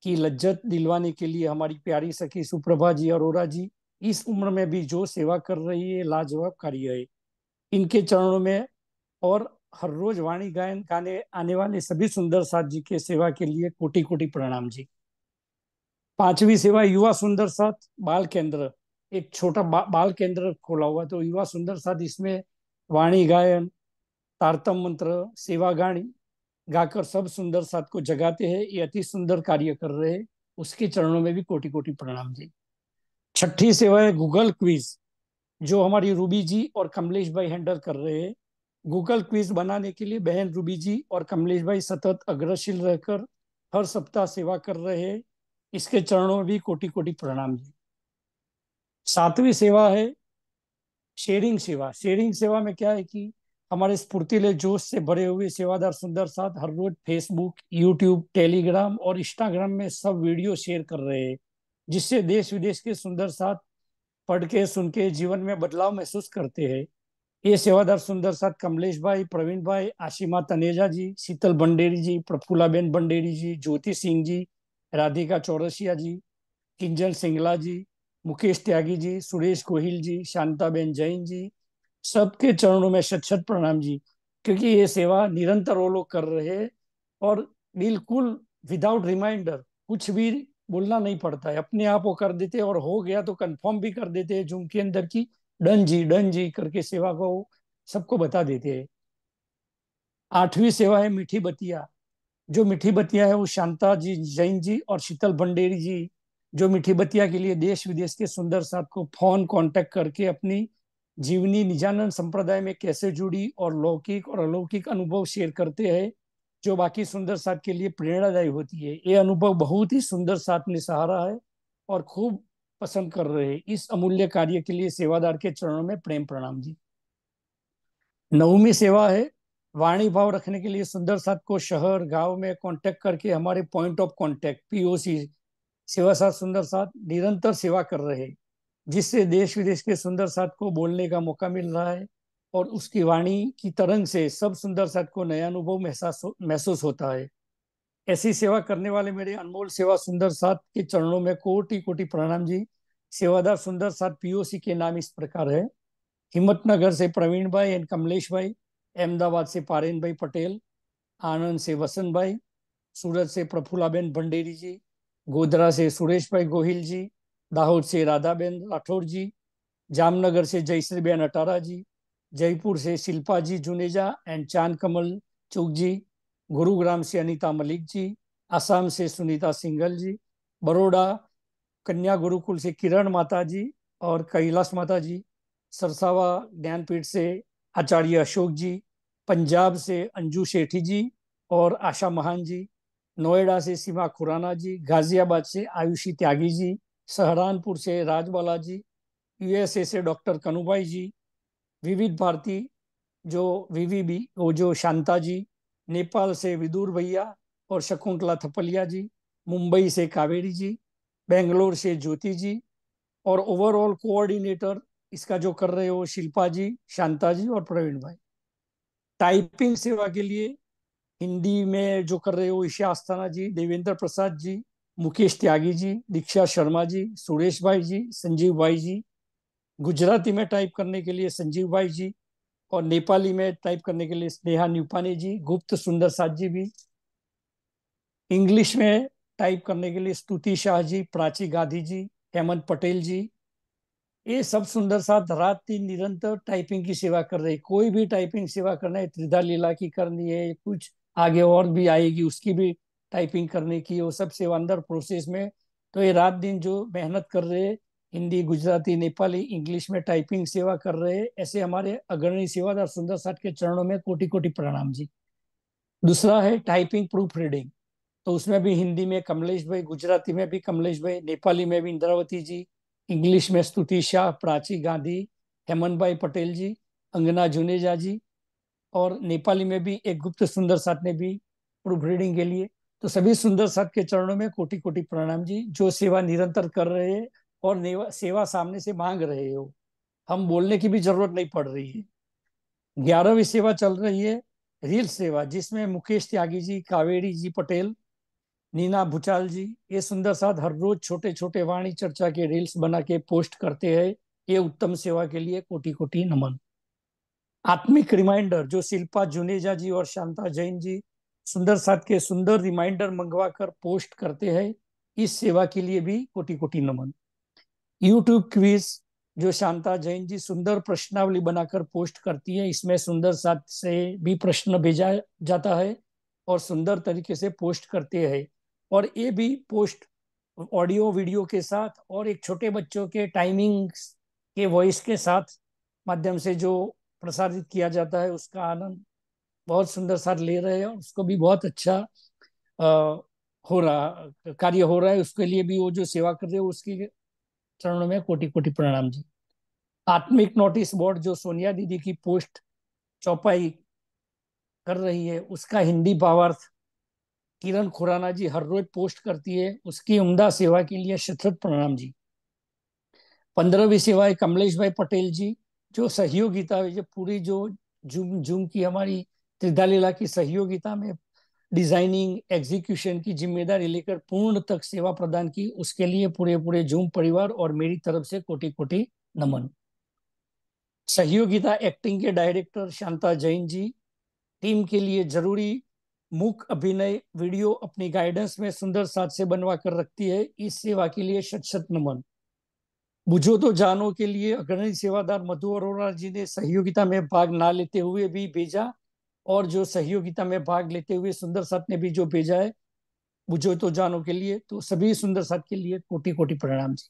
Speaker 6: की लज्जत दिलवाने के लिए हमारी प्यारी सखी सुप्रभा जी अरोरा जी इस उम्र में भी जो सेवा कर रही है लाजवाब कार्य है इनके चरणों में और हर रोज वाणी गायन गाने आने वाले सभी सुंदर साथ जी के सेवा के लिए कोटि कोटि प्रणाम जी पांचवी सेवा युवा सुंदर साथ बाल केंद्र एक छोटा बा, बाल केंद्र खोला हुआ तो युवा सुंदर साथ इसमें वाणी गायन तारतम मंत्र सेवा गाणी गाकर सब सुंदर साथ को जगाते हैं ये अति सुंदर कार्य कर रहे हैं उसके चरणों में भी कोटि कोटि प्रणाम जी छठी सेवा है गूगल क्विज जो हमारी रूबी जी और कमलेश भाई हैंडल कर रहे हैं गूगल क्विज बनाने के लिए बहन रूबी जी और कमलेश भाई सतत अग्रशील रहकर हर सप्ताह सेवा कर रहे इसके चरणों में भी कोटि कोटि प्रणाम जी सातवीं सेवा है शेयरिंग सेवा शेयरिंग सेवा में क्या है कि हमारे स्फूर्तिले जोश से भरे हुए सेवादार सुंदर साथ हर रोज फेसबुक यूट्यूब टेलीग्राम और इंस्टाग्राम में सब वीडियो शेयर कर रहे हैं जिससे देश विदेश के सुंदर साथ पढ़ के सुन के जीवन में बदलाव महसूस करते हैं ये सेवादार सुंदर कमलेश भाई भाई प्रवीण तनेजा शीतल बंडेरी जी કમલેશભાઈ बेन बंडेरी जी ज्योति सिंह जी राधिका चौरसिया जी किंजल सिंगला जी मुकेश त्यागी जी सुरेश गोहिल जी शांताबेन जैन जी सबके चरणों में शत शत प्रणाम जी क्योंकि ये सेवा निरंतर वो लोग कर रहे और बिल्कुल विदाउट रिमाइंडर कुछ भी बोलना नहीं पड़ता है अपने आप वो कर देते और हो गया तो कंफर्म भी कर देते हैं जूम के अंदर की डन जी डन जी करके सेवा को सबको बता देते हैं आठवीं सेवा है मीठी बतिया जो मीठी बतिया है वो शांता जी जैन जी और शीतल भंडेरी जी जो मीठी बतिया के लिए देश विदेश के सुंदर साथ को फोन कांटेक्ट करके अपनी जीवनी निजानंद संप्रदाय में कैसे जुड़ी और लौकिक और अलौकिक अनुभव शेयर करते हैं जो बाकी सुंदर साथ के लिए प्रेरणादायी होती है ये अनुभव बहुत ही सुंदर साथ ने सहारा है और खूब पसंद कर रहे इस अमूल्य कार्य के लिए सेवादार के चरणों में प्रेम प्रणाम जी नवमी सेवा है वाणी भाव रखने के लिए सुंदर साथ को शहर गांव में कांटेक्ट करके हमारे पॉइंट ऑफ कांटेक्ट पीओसी सेवा साथ सुंदर साथ निरंतर सेवा कर रहे जिससे देश विदेश के सुंदर साथ को बोलने का मौका मिल रहा है और उसकी वाणी की तरंग से सब सुंदर साथ को नया अनुभव महसास महसूस होता है ऐसी सेवा करने वाले मेरे अनमोल सेवा सुंदर साथ के चरणों में कोटि कोटि प्रणाम जी सेवादार सुंदर सर पीओसी के नाम इस प्रकार है हिम्मतनगर से प्रवीण भाई एंड कमलेश भाई अहमदाबाद से पारेन भाई पटेल आनंद से वसंत भाई सूरत से प्रफुल्लाबेन भंडेरी जी गोधरा से सुरेश भाई गोहिल जी दाहोद से राधाबेन राठौर जी जामनगर से जयश्रीबेन अटारा जी जयपुर से शिल्पा जी जुनेजा एंड चांद कमल चौक जी गुरुग्राम से अनीता मलिक जी असम से सुनीता सिंगल जी बड़ोड़ा कन्या गुरुकुल से किरण माता जी और कैलाश माता जी सरसावा ज्ञानपीठ से आचार्य अशोक जी पंजाब से अंजू सेठी जी और आशा महान जी नोएडा से सीमा खुराना जी गाजियाबाद से आयुषी त्यागी जी सहरानपुर से राजबाला जी यूएसए से डॉक्टर कनुभाई जी विविध भारती जो वीवीबी वो जो शांता जी नेपाल से विदुर भैया और शकुंतला थपलिया जी मुंबई से कावेरी जी बेंगलोर से ज्योति जी और ओवरऑल कोऑर्डिनेटर इसका जो कर रहे हो शिल्पा जी शांता जी और प्रवीण भाई टाइपिंग सेवा के लिए हिंदी में जो कर रहे हो ईशा अस्थाना जी देवेंद्र प्रसाद जी मुकेश त्यागी जी दीक्षा शर्मा जी सुरेश भाई जी संजीव भाई जी गुजराती में टाइप करने के लिए संजीव भाई जी और नेपाली में टाइप करने के लिए स्नेहा न्यूपानी जी गुप्त सुंदर साथ जी भी इंग्लिश में टाइप करने के लिए स्तुति शाह जी प्राची गांधी जी हेमंत पटेल जी ये सब सुंदर साथ रात दिन निरंतर टाइपिंग की सेवा कर रही कोई भी टाइपिंग सेवा करना है त्रिधा लीला की करनी है कुछ आगे और भी आएगी उसकी भी टाइपिंग करने की वो सब सेवा अंदर प्रोसेस में तो ये रात दिन जो मेहनत कर रहे हिंदी गुजराती नेपाली इंग्लिश में टाइपिंग सेवा कर रहे ऐसे हमारे अग्रणी सेवादार सुंदर साठ के चरणों में कोटि कोटि प्रणाम जी दूसरा है टाइपिंग प्रूफ रीडिंग तो उसमें भी हिंदी में कमलेश भाई गुजराती में भी कमलेश भाई नेपाली में भी इंद्रावती जी इंग्लिश में स्तुति शाह प्राची गांधी हेमंत भाई पटेल जी अंगना जुनेजा जी और नेपाली में भी एक गुप्त सुंदर साथ ने भी प्रूफ रीडिंग के लिए तो सभी सुंदर साथ के चरणों में कोटि कोटि प्रणाम जी जो सेवा निरंतर कर रहे है और सेवा सामने से मांग रहे हो हम बोलने की भी जरूरत नहीं पड़ रही है ग्यारहवीं सेवा चल रही है रील सेवा जिसमें मुकेश त्यागी जी कावेरी जी पटेल नीना भूचाल जी ये सुंदर साथ हर रोज छोटे छोटे वाणी चर्चा के रील्स बना के पोस्ट करते हैं ये उत्तम सेवा के लिए कोटि कोटि नमन आत्मिक रिमाइंडर जो शिल्पा जुनेजा जी और शांता जैन जी सुंदर साथ के सुंदर रिमाइंडर मंगवा कर पोस्ट करते हैं इस सेवा के लिए भी कोटि कोटि नमन यूट्यूब क्विज जो शांता जैन जी सुंदर प्रश्नावली बनाकर पोस्ट करती है इसमें सुंदर साथ से भी प्रश्न भेजा जाता है और सुंदर तरीके से पोस्ट करते हैं और ये भी पोस्ट ऑडियो वीडियो के साथ और एक छोटे बच्चों के टाइमिंग के वॉइस के साथ माध्यम से जो प्रसारित किया जाता है उसका आनंद बहुत सुंदर साथ ले रहे हैं और उसको भी बहुत अच्छा आ, हो रहा कार्य हो रहा है उसके लिए भी वो जो सेवा कर रहे हैं उसकी चरणों में कोटि कोटि प्रणाम जी आत्मिक नोटिस बोर्ड जो सोनिया दीदी की पोस्ट चौपाई कर रही है उसका हिंदी भावार्थ किरण खुराना जी हर रोज पोस्ट करती है उसकी उम्दा सेवा के लिए शतरथ प्रणाम जी पंद्रहवीं सेवा है कमलेश भाई पटेल जी जो सहयोगिता जो पूरी जो जूम जूम की हमारी त्रिदालीला की सहयोगिता में डिजाइनिंग एग्जीक्यूशन की जिम्मेदारी लेकर पूर्ण तक सेवा प्रदान की उसके लिए पूरे पूरे जूम परिवार और मेरी तरफ से कोटि कोटि नमन सहयोगिता एक्टिंग के डायरेक्टर शांता जैन जी टीम के लिए जरूरी मुख अभिनय वीडियो अपनी गाइडेंस में सुंदर साथ से बनवा कर रखती है इस सेवा के लिए शत शत नमन बुझो तो जानो के लिए अग्रणी सेवादार मधु अरोरा जी ने सहयोगिता में भाग ना लेते हुए भी भेजा और जो सहयोगिता में भाग लेते हुए सुंदर साथ ने भी जो भेजा है बुझो तो जानो के लिए तो सभी सुंदर साथ के लिए कोटि कोटि प्रणाम जी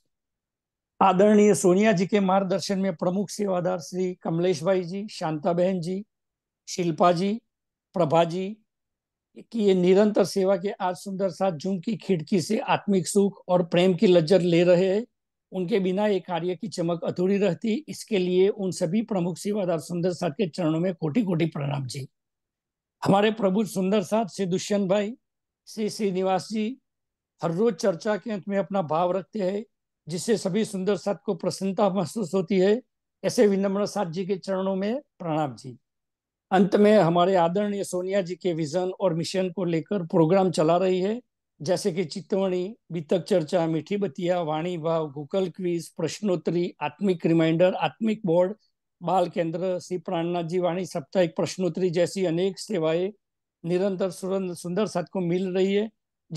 Speaker 6: आदरणीय सोनिया जी के मार्गदर्शन में प्रमुख सेवादार श्री कमलेश भाई जी शांता बहन जी शिल्पा जी प्रभा जी कि ये निरंतर सेवा के आज सुंदर साथ झुम की खिड़की से आत्मिक सुख और प्रेम की लज्जर ले रहे हैं उनके बिना ये कार्य की चमक अधूरी रहती इसके लिए उन सभी प्रमुख सेवादार सुंदर साथ के चरणों में कोटि कोटि प्रणाम जी हमारे प्रभु सुंदर साथ श्री दुष्यंत भाई श्री श्रीनिवास जी हर रोज चर्चा के अंत में अपना भाव रखते हैं जिससे सभी सुंदर साथ को प्रसन्नता महसूस होती है ऐसे विनम्र साथ जी के चरणों में प्रणाम जी अंत में हमारे आदरणीय सोनिया जी के विजन और मिशन को लेकर प्रोग्राम चला रही है जैसे कि चितवणी बीतक चर्चा मीठी बतिया वाणी भाव गूगल क्विज प्रश्नोत्तरी आत्मिक रिमाइंडर आत्मिक बोर्ड बाल केंद्र श्री प्राणनाथ जी वाणी साप्ताहिक प्रश्नोत्तरी जैसी अनेक सेवाएं निरंतर सुंदर साथ को मिल रही है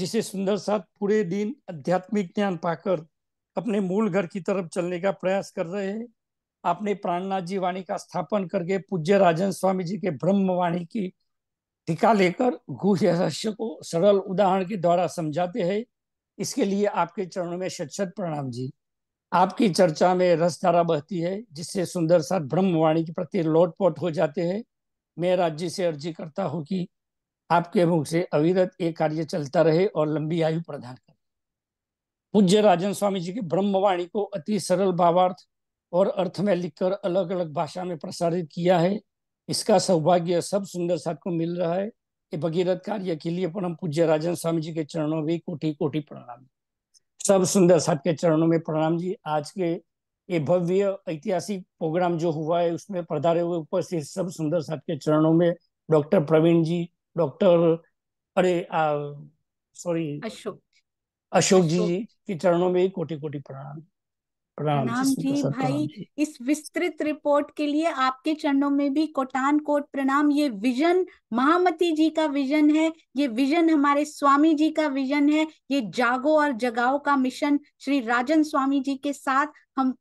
Speaker 6: जिसे सुंदर साथ पूरे दिन आध्यात्मिक ज्ञान पाकर अपने मूल घर की तरफ चलने का प्रयास कर रहे हैं आपने प्राणनाथ जी वाणी का स्थापन करके पूज्य राजन स्वामी जी के ब्रह्म वाणी की टीका लेकर गुह रहस्य को सरल उदाहरण के द्वारा समझाते हैं इसके लिए आपके चरणों में शत शत प्रणाम जी आपकी चर्चा में रसधारा बहती है जिससे सुंदर ब्रह्म ब्रह्मवाणी के प्रति लोटपोट हो जाते हैं मैं राज्य से अर्जी करता हूँ कि आपके मुख से अविरत एक कार्य चलता रहे और लंबी आयु प्रदान करे पूज्य राजन स्वामी जी की ब्रह्मवाणी को अति सरल भावार्थ और अर्थ में लिखकर अलग अलग भाषा में प्रसारित किया है इसका सौभाग्य सब सुंदर साथ को मिल रहा है ये भगीरथ कार्य के लिए परम पूज्य राजन स्वामी जी के चरणों में कोटि कोटि प्रणाम सब सुंदर साथ के चरणों में प्रणाम जी आज के ये भव्य ऐतिहासिक प्रोग्राम जो हुआ है उसमें पधारे हुए उपस्थित सब सुंदर साथ के चरणों में डॉक्टर प्रवीण जी डॉक्टर अरे सॉरी अशोक अशोक जी, जी के चरणों में कोटि कोटि प्रणाम प्रणाम जी भाई
Speaker 1: इस विस्तृत रिपोर्ट के लिए आपके चरणों में भी कोटान कोट प्रणाम ये विजन महामती जी का विजन है ये विजन हमारे स्वामी जी का विजन है ये जागो और जगाओ का मिशन श्री राजन स्वामी जी के साथ हम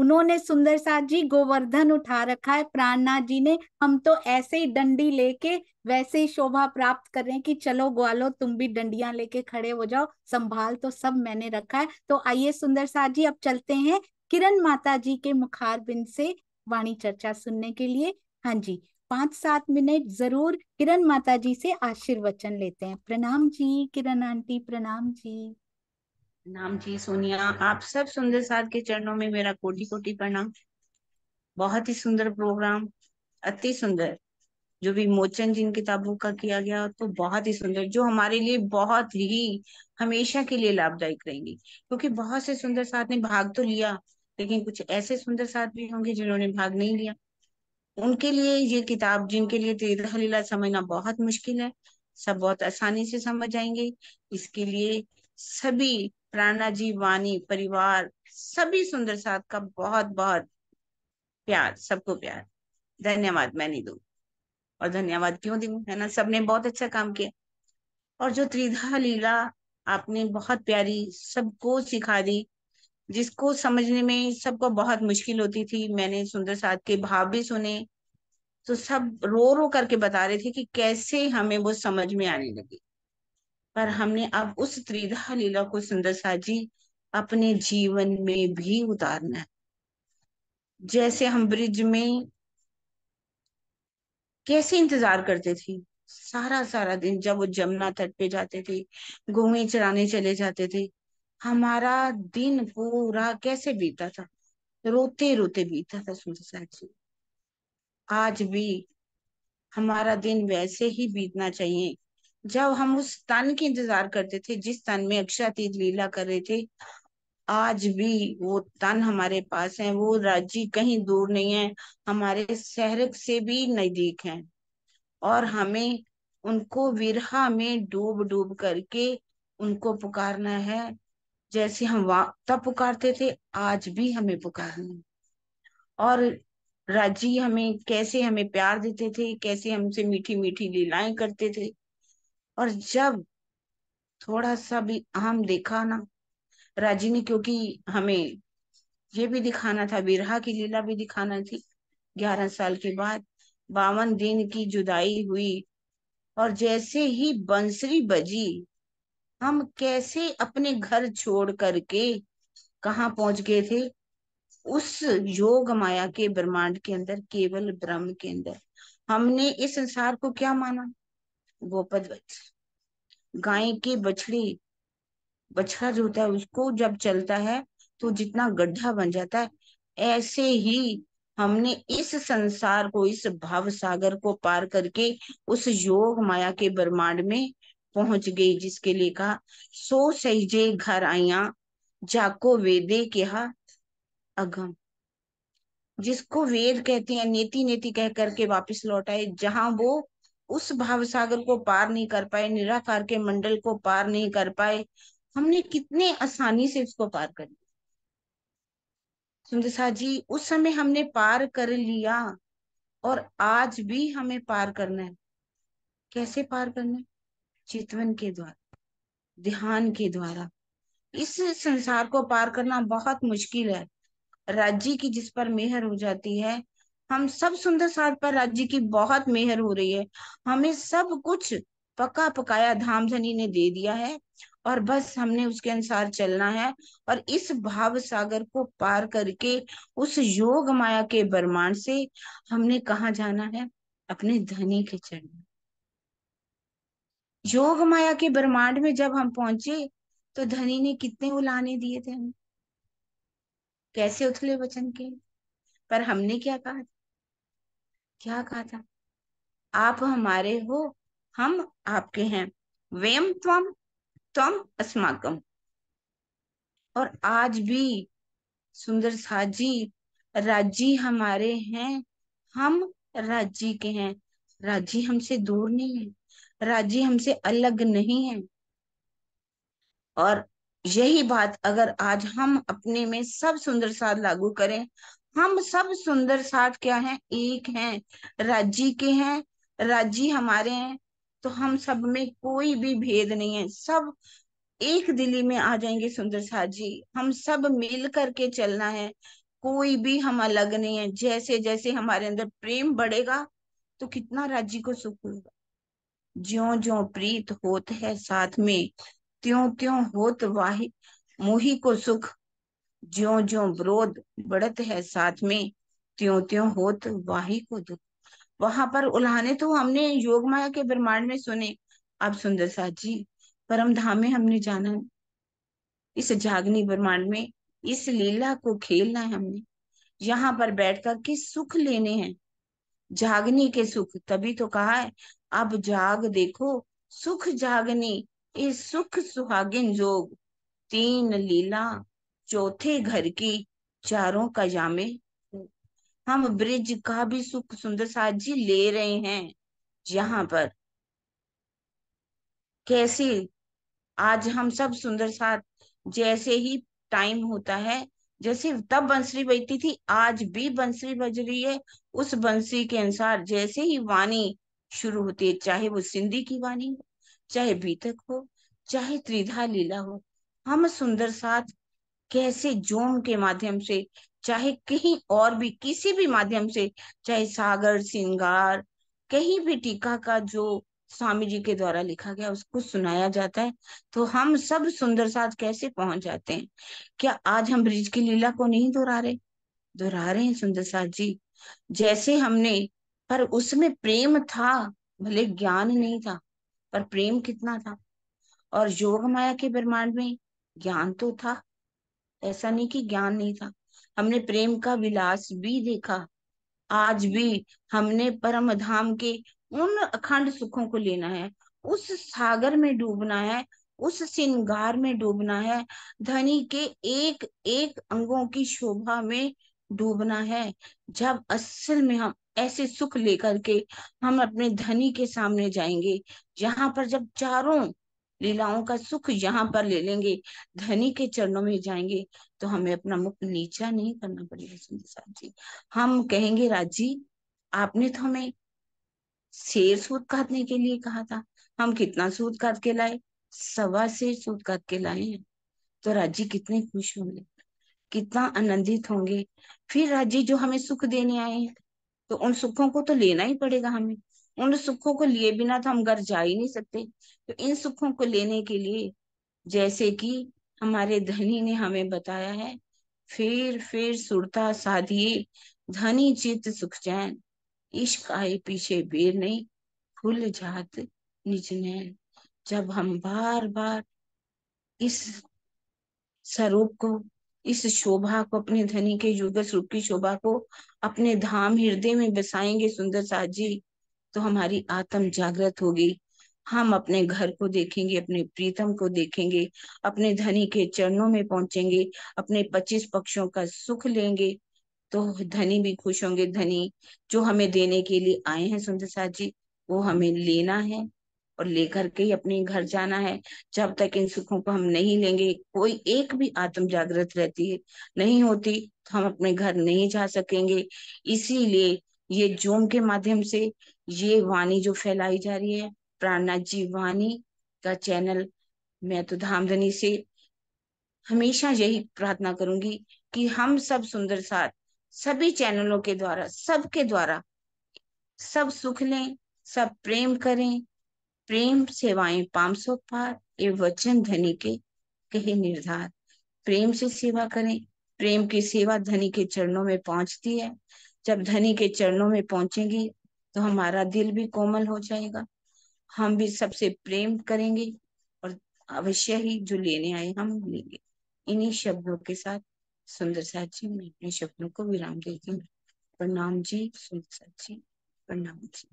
Speaker 1: उन्होंने सुंदर साथ जी गोवर्धन उठा रखा है प्राणनाथ जी ने हम तो ऐसे ही डंडी लेके वैसे ही शोभा प्राप्त कर रहे हैं कि चलो ग्वालो तुम भी डंडियां लेके खड़े हो जाओ संभाल तो सब मैंने रखा है तो आइए सुंदर साथ जी अब चलते हैं किरण माता जी के मुखार बिंद से वाणी चर्चा सुनने के लिए हाँ जी पांच सात मिनट जरूर किरण माता जी से आशीर्वचन लेते हैं प्रणाम जी किरण आंटी प्रणाम जी
Speaker 7: नाम जी सोनिया आप सब सुंदर साथ के चरणों में मेरा कोटी कोटी प्रणाम बहुत ही सुंदर प्रोग्राम अति सुंदर जो भी मोचन जिन किताबों का किया गया तो बहुत ही सुंदर जो हमारे लिए बहुत ही हमेशा के लिए लाभदायक रहेंगी क्योंकि बहुत से सुंदर साथ ने भाग तो लिया लेकिन कुछ ऐसे सुंदर साथ भी होंगे जिन्होंने भाग नहीं लिया उनके लिए ये किताब जिनके लिए तेरह लीला समझना बहुत मुश्किल है सब बहुत आसानी से समझ आएंगे इसके लिए सभी प्राणा जी वाणी परिवार सभी सुंदर साथ का बहुत बहुत प्यार सबको प्यार धन्यवाद मैं नहीं दू और धन्यवाद क्यों दू है ना सबने बहुत अच्छा काम किया और जो त्रिधा लीला आपने बहुत प्यारी सबको सिखा दी जिसको समझने में सबको बहुत मुश्किल होती थी मैंने सुंदर साथ के भाव भी सुने तो सब रो रो करके बता रहे थे कि कैसे हमें वो समझ में आने लगी पर हमने अब उस त्रिधा लीला को सुंदर साजी अपने जीवन में भी उतारना है जैसे हम ब्रिज में कैसे इंतजार करते थे सारा सारा दिन जब वो जमुना तट पे जाते थे घूमे चराने चले जाते थे हमारा दिन पूरा कैसे बीता था रोते रोते बीता था सुंदर साहब जी आज भी हमारा दिन वैसे ही बीतना चाहिए जब हम उस तन के इंतजार करते थे जिस तन में तीज लीला कर रहे थे आज भी वो तन हमारे पास है वो राज्य कहीं दूर नहीं है हमारे शहर से भी नजदीक है और हमें उनको विरहा में डूब डूब करके उनको पुकारना है जैसे हम तब पुकारते थे आज भी हमें पुकारना और राजी हमें कैसे हमें प्यार देते थे कैसे हमसे मीठी मीठी लीलाएं करते थे और जब थोड़ा सा भी हम देखा ना राजी ने क्योंकि हमें ये भी दिखाना था बिरहा की लीला भी दिखाना थी ग्यारह साल के बाद बावन दिन की जुदाई हुई और जैसे ही बंसरी बजी हम कैसे अपने घर छोड़ करके कहा पहुंच गए थे उस योग माया के ब्रह्मांड के अंदर केवल ब्रह्म के अंदर हमने इस संसार को क्या माना गोपद गाय की बछड़ी बछड़ा जो होता है उसको जब चलता है तो जितना गड्ढा बन जाता है ऐसे ही हमने इस संसार को इस भाव सागर को पार करके उस योग माया के ब्रह्मांड में पहुंच गई जिसके लिए कहा सो सहीजे घर आया जाको वेदे कहा अगम जिसको वेद कहते हैं नेति नेति कह करके वापस लौट आए जहां वो उस भाव सागर को पार नहीं कर पाए निराकार के मंडल को पार नहीं कर पाए हमने कितने आसानी से उसको पार कर लिया सुंदर जी उस समय हमने पार कर लिया और आज भी हमें पार करना है कैसे पार करना है चितवन के द्वारा ध्यान के द्वारा इस संसार को पार करना बहुत मुश्किल है राज्य की जिस पर मेहर हो जाती है हम सब सुंदर साथ पर राज्य की बहुत मेहर हो रही है हमें सब कुछ पका पकाया धामधनी ने दे दिया है और बस हमने उसके अनुसार चलना है और इस भाव सागर को पार करके उस योग माया के ब्रह्मांड से हमने कहा जाना है अपने धनी के चरण योग माया के ब्रह्मांड में जब हम पहुंचे तो धनी ने कितने उलाने दिए थे हम कैसे उथले वचन के पर हमने क्या कहा क्या कहा था आप हमारे हो हम आपके हैं वेम त्वम त्वम अस्माकम और आज भी सुंदर साजी राजी हमारे हैं हम राजी के हैं राजी हमसे दूर नहीं है राजी हमसे अलग नहीं है और यही बात अगर आज हम अपने में सब सुंदर साध लागू करें हम सब सुंदर साथ क्या हैं एक हैं राज्य के हैं राज्य हमारे हैं तो हम सब में कोई भी भेद नहीं है सब एक दिली में आ जाएंगे सुंदर साथ जी हम सब मिल करके चलना है कोई भी हम अलग नहीं है जैसे जैसे हमारे अंदर प्रेम बढ़ेगा तो कितना राज्य को सुख होगा ज्यो ज्यो प्रीत होत है साथ में त्यों त्यों होत वाहि मोही को सुख ज्यो ज्यो विरोध बढ़त है साथ में त्यों त्यों होत वाही को दुख वहां पर उल्हाने तो हमने योग माया के ब्रह्मांड में सुने अब सुंदर साथ जी परम धाम में हमने जाना इस जागनी ब्रह्मांड में इस लीला को खेलना है हमने यहाँ पर बैठ कर के सुख लेने हैं जागनी के सुख तभी तो कहा है अब जाग देखो सुख जागनी इस सुख सुहागिन जोग तीन लीला चौथे घर की चारों कजामे हम ब्रिज का भी सुख सुंदर साजी ले रहे हैं यहाँ पर कैसे आज हम सब सुंदर साथ जैसे ही टाइम होता है जैसे तब बंसरी बजती थी आज भी बंसरी बज रही है उस बंसरी के अनुसार जैसे ही वाणी शुरू होती है चाहे वो सिंधी की वाणी हो चाहे बीतक हो चाहे त्रिधा लीला हो हम सुंदर साथ कैसे जोम के माध्यम से चाहे कहीं और भी किसी भी माध्यम से चाहे सागर सिंगार कहीं भी टीका का जो स्वामी जी के द्वारा लिखा गया उसको सुनाया जाता है तो हम सब सुंदर साथ कैसे पहुंच जाते हैं क्या आज हम ब्रिज की लीला को नहीं दोहरा रहे दोहरा रहे हैं सुंदर साथ जी जैसे हमने पर उसमें प्रेम था भले ज्ञान नहीं था पर प्रेम कितना था और योग माया के ब्रह्मांड में ज्ञान तो था ऐसा नहीं कि ज्ञान नहीं था हमने प्रेम का विलास भी देखा आज भी हमने परम धाम के उन अखंड सुखों को लेना है उस सागर में डूबना है उस सिंगार में डूबना है धनी के एक एक अंगों की शोभा में डूबना है जब असल में हम ऐसे सुख लेकर के हम अपने धनी के सामने जाएंगे यहाँ पर जब चारों लीलाओं का सुख यहाँ पर ले लेंगे धनी के चरणों में जाएंगे तो हमें अपना मुख नीचा नहीं करना पड़ेगा साहब जी हम कहेंगे राजी आपने तो हमें शेर सूद काटने के लिए कहा था हम कितना सूद काट के लाए सवा से सूद काट के लाए हैं तो राजी कितने खुश होंगे कितना आनंदित होंगे फिर राजी जो हमें सुख देने आए हैं तो उन सुखों को तो लेना ही पड़ेगा हमें उन सुखों को लिए बिना तो हम घर जा ही नहीं सकते तो इन सुखों को लेने के लिए जैसे कि हमारे धनी ने हमें बताया है फिर फिर सुरता साधिए धनी चित सुख चैन इश्क आए पीछे बेर नहीं फूल जात निजनैन जब हम बार बार इस स्वरूप को इस शोभा को अपने धनी के युग स्वरूप की शोभा को अपने धाम हृदय में बसाएंगे सुंदर साजी जी तो हमारी आत्म जागृत होगी हम अपने घर को देखेंगे अपने प्रीतम को देखेंगे अपने धनी के चरणों में पहुंचेंगे अपने पच्चीस पक्षों का सुख लेंगे तो धनी भी खुश होंगे धनी जो हमें देने के लिए आए हैं सुंदर साहब जी वो हमें लेना है और लेकर के ही अपने घर जाना है जब तक इन सुखों को हम नहीं लेंगे कोई एक भी आत्म जागृत रहती है नहीं होती तो हम अपने घर नहीं जा सकेंगे इसीलिए ये जूम के माध्यम से ये वाणी जो फैलाई जा रही है प्राणनाथ जी वाणी का चैनल मैं तो धामधनी से हमेशा यही प्रार्थना करूंगी कि हम सब सुंदर साथ सभी चैनलों के द्वारा सबके द्वारा सब सुख लें सब प्रेम करें प्रेम सेवाएं पाम सौ पार ये वचन धनी के कहे निर्धार प्रेम से सेवा करें प्रेम की सेवा धनी के चरणों में पहुंचती है जब धनी के चरणों में पहुंचेंगी तो हमारा दिल भी कोमल हो जाएगा हम भी सबसे प्रेम करेंगे और अवश्य ही जो लेने आए हम लेंगे इन्हीं शब्दों के साथ सुंदर साथ जी मैं अपने शब्दों को विराम देती हूँ प्रणाम जी सुंदर साथ जी प्रणाम जी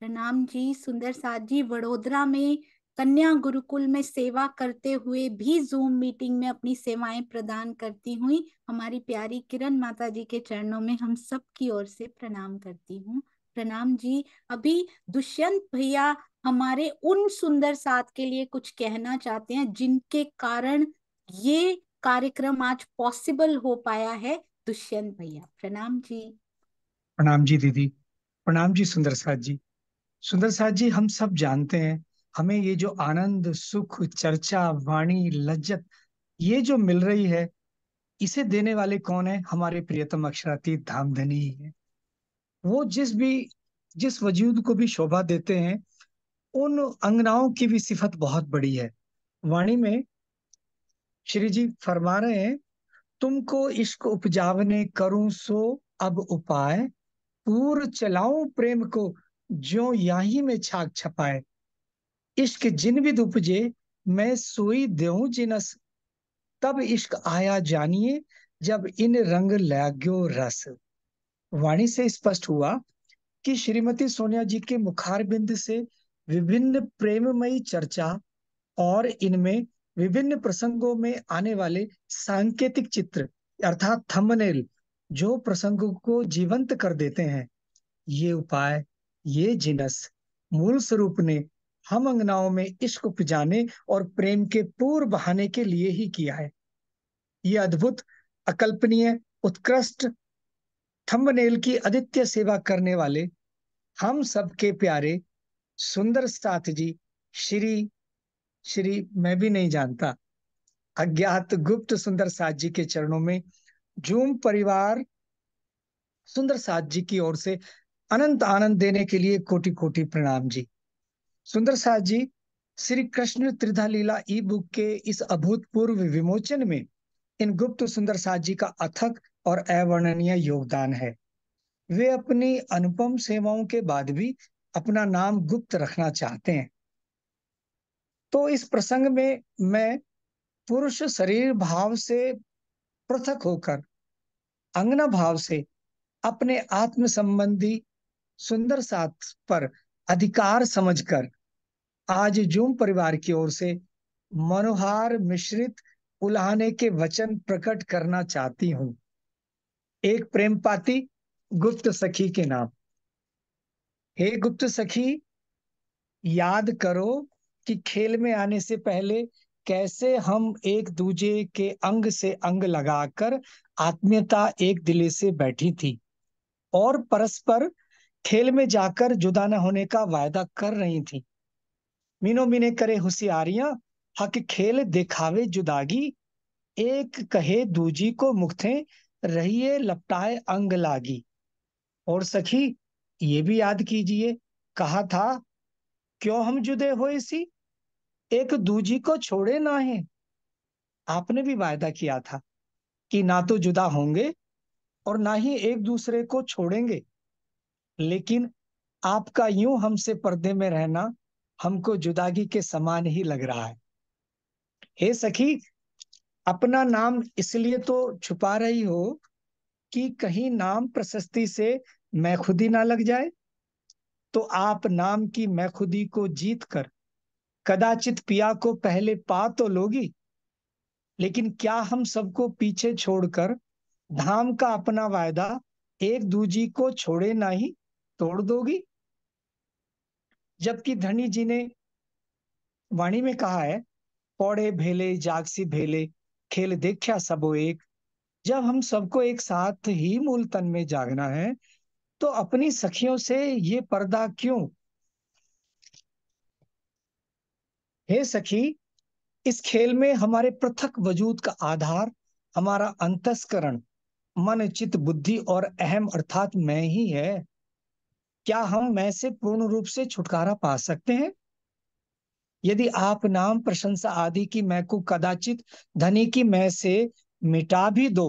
Speaker 7: प्रणाम जी सुंदर साथ जी
Speaker 1: वडोदरा में कन्या गुरुकुल में सेवा करते हुए भी जूम मीटिंग में अपनी सेवाएं प्रदान करती हुई हमारी प्यारी किरण माता जी के चरणों में हम सब की ओर से प्रणाम करती हूँ प्रणाम जी अभी दुष्यंत भैया हमारे उन सुंदर साथ के लिए कुछ कहना चाहते हैं जिनके कारण ये कार्यक्रम आज पॉसिबल हो पाया है दुष्यंत भैया प्रणाम जी
Speaker 3: प्रणाम जी दीदी प्रणाम जी सुंदर साथ जी सुंदर साथ जी हम सब जानते हैं हमें ये जो आनंद सुख चर्चा वाणी लज्जत ये जो मिल रही है इसे देने वाले कौन है हमारे प्रियतम अक्षराती धामधनी ही है वो जिस भी जिस वजूद को भी शोभा देते हैं उन अंगनाओं की भी सिफत बहुत बड़ी है वाणी में श्री जी फरमा रहे हैं तुमको इश्क उपजावने करूं सो अब उपाय पूर चलाऊं प्रेम को जो यही में छाक छपाए इश्क जिन विद उपजे मैं सोई देऊ जिनस तब इश्क आया जानिए जब इन रंग लाग्यो रस वाणी से स्पष्ट हुआ कि श्रीमती सोनिया जी के मुखार बिंद से विभिन्न प्रेममयी चर्चा और इनमें विभिन्न प्रसंगों में आने वाले सांकेतिक चित्र अर्थात थंबनेल जो प्रसंग को जीवंत कर देते हैं ये उपाय ये जिनस मूल स्वरूप ने हम अंगनाओं में इश्क उपजाने और प्रेम के पूर बहाने के लिए ही किया है ये अद्भुत अकल्पनीय उत्कृष्ट थंबनेल की अदित्य सेवा करने वाले हम सबके प्यारे सुंदर साथ जी श्री श्री मैं भी नहीं जानता अज्ञात गुप्त सुंदर साथ जी के चरणों में जूम परिवार सुंदर साथ जी की ओर से अनंत आनंद देने के लिए कोटि कोटि प्रणाम जी सुंदर साहब जी श्री कृष्ण त्रिधा लीला ई बुक के इस अभूतपूर्व विमोचन में इन गुप्त सुंदर साहब जी का अथक और अवर्णनीय योगदान है वे अपनी अनुपम सेवाओं के बाद भी अपना नाम गुप्त रखना चाहते हैं तो इस प्रसंग में मैं पुरुष शरीर भाव से पृथक होकर अंगना भाव से अपने आत्म संबंधी सुंदर साथ पर अधिकार समझकर आज जूम परिवार की ओर से मनोहार मिश्रित उल्हाने के वचन प्रकट करना चाहती हूं एक प्रेम पाती गुप्त सखी के नाम हे गुप्त सखी याद करो कि खेल में आने से पहले कैसे हम एक दूजे के अंग से अंग लगाकर आत्मीयता एक दिले से बैठी थी और परस्पर खेल में जाकर जुदा न होने का वायदा कर रही थी मीनो मीने करे होशियारियां हक खेल दिखावे जुदागी एक कहे दूजी को मुखते रहिए लपटाए अंग लागी और सखी ये भी याद कीजिए कहा था क्यों हम जुदे हो इसी एक दूजी को छोड़े ना है आपने भी वायदा किया था कि ना तो जुदा होंगे और ना ही एक दूसरे को छोड़ेंगे लेकिन आपका यूं हमसे पर्दे में रहना हमको जुदागी के समान ही लग रहा है हे सखी अपना नाम इसलिए तो छुपा रही हो कि कहीं नाम प्रशस्ति से मैं खुदी ना लग जाए तो आप नाम की मैं खुदी को जीत कर कदाचित पिया को पहले पा तो लोगी लेकिन क्या हम सबको पीछे छोड़कर धाम का अपना वायदा एक दूजी को छोड़े ना ही तोड़ दोगी जबकि धनी जी ने वाणी में कहा है पौड़े भेले जागसी भेले खेल देखा सबो एक जब हम सबको एक साथ ही मूल तन में जागना है तो अपनी सखियों से ये पर्दा क्यों हे सखी इस खेल में हमारे पृथक वजूद का आधार हमारा अंतस्करण मन चित बुद्धि और अहम अर्थात मैं ही है क्या हम मैं से पूर्ण रूप से छुटकारा पा सकते हैं यदि आप नाम प्रशंसा आदि की मैं को कदाचित धनी की मैं से मिटा भी दो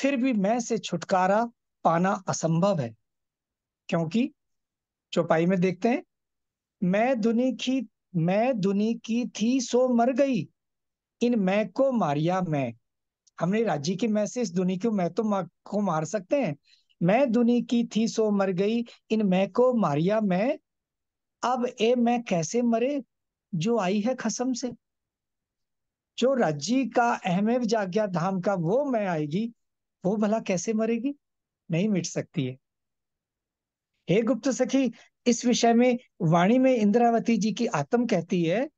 Speaker 3: फिर भी मैं से छुटकारा पाना असंभव है क्योंकि चौपाई में देखते हैं मैं दुनी की मैं दुनी की थी सो मर गई इन मैं को मारिया मैं हमने राज्य की मैं से इस दुनी को मैं तो को मार सकते हैं मैं दुनी की थी सो मर गई इन मैं को मारिया मैं अब ए मैं कैसे मरे जो आई है खसम से जो राज्य का अहमेव जाग्या धाम का वो मैं आएगी वो भला कैसे मरेगी नहीं मिट सकती है हे गुप्त सखी इस विषय में वाणी में इंद्रावती जी की आत्म कहती है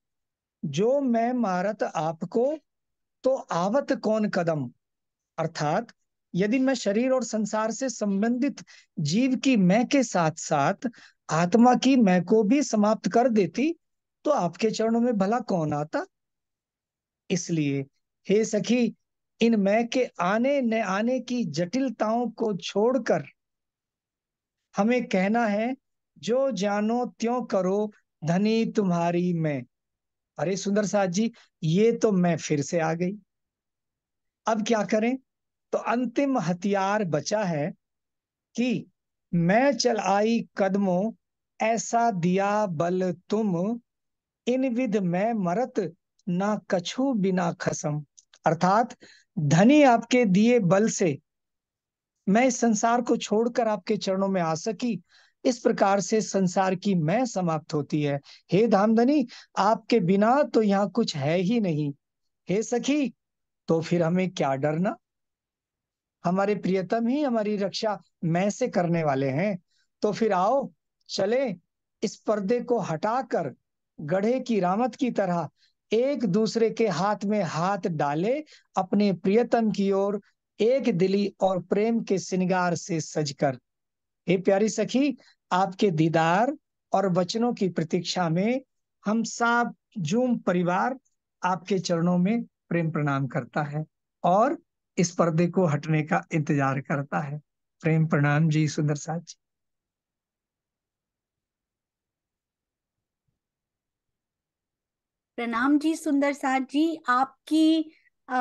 Speaker 3: जो मैं मारत आपको तो आवत कौन कदम अर्थात यदि मैं शरीर और संसार से संबंधित जीव की मैं के साथ साथ आत्मा की मैं को भी समाप्त कर देती तो आपके चरणों में भला कौन आता इसलिए हे सखी इन मैं के आने न आने की जटिलताओं को छोड़कर हमें कहना है जो जानो त्यों करो धनी तुम्हारी मैं अरे सुंदर साहद जी ये तो मैं फिर से आ गई अब क्या करें तो अंतिम हथियार बचा है कि मैं चल आई कदमों ऐसा दिया बल तुम इन विध मैं मरत ना कछु बिना खसम अर्थात धनी आपके दिए बल से मैं इस संसार को छोड़कर आपके चरणों में आ सकी इस प्रकार से संसार की मैं समाप्त होती है हे धामधनी आपके बिना तो यहाँ कुछ है ही नहीं हे सखी तो फिर हमें क्या डरना हमारे प्रियतम ही हमारी रक्षा मैं से करने वाले हैं तो फिर आओ चले इस पर्दे को हटाकर गढ़े की रामत की तरह एक दूसरे के हाथ में हाथ डाले अपने प्रियतम की ओर एक दिली और प्रेम के सिंगार से सजकर हे प्यारी सखी आपके दीदार और वचनों की प्रतीक्षा में हम सब जूम परिवार आपके चरणों में प्रेम प्रणाम करता है और इस पर्दे को हटने का इंतजार करता है प्रेम प्रणाम जी सुंदर साहब जी
Speaker 1: प्रणाम जी सुंदर साथ जी आपकी आ,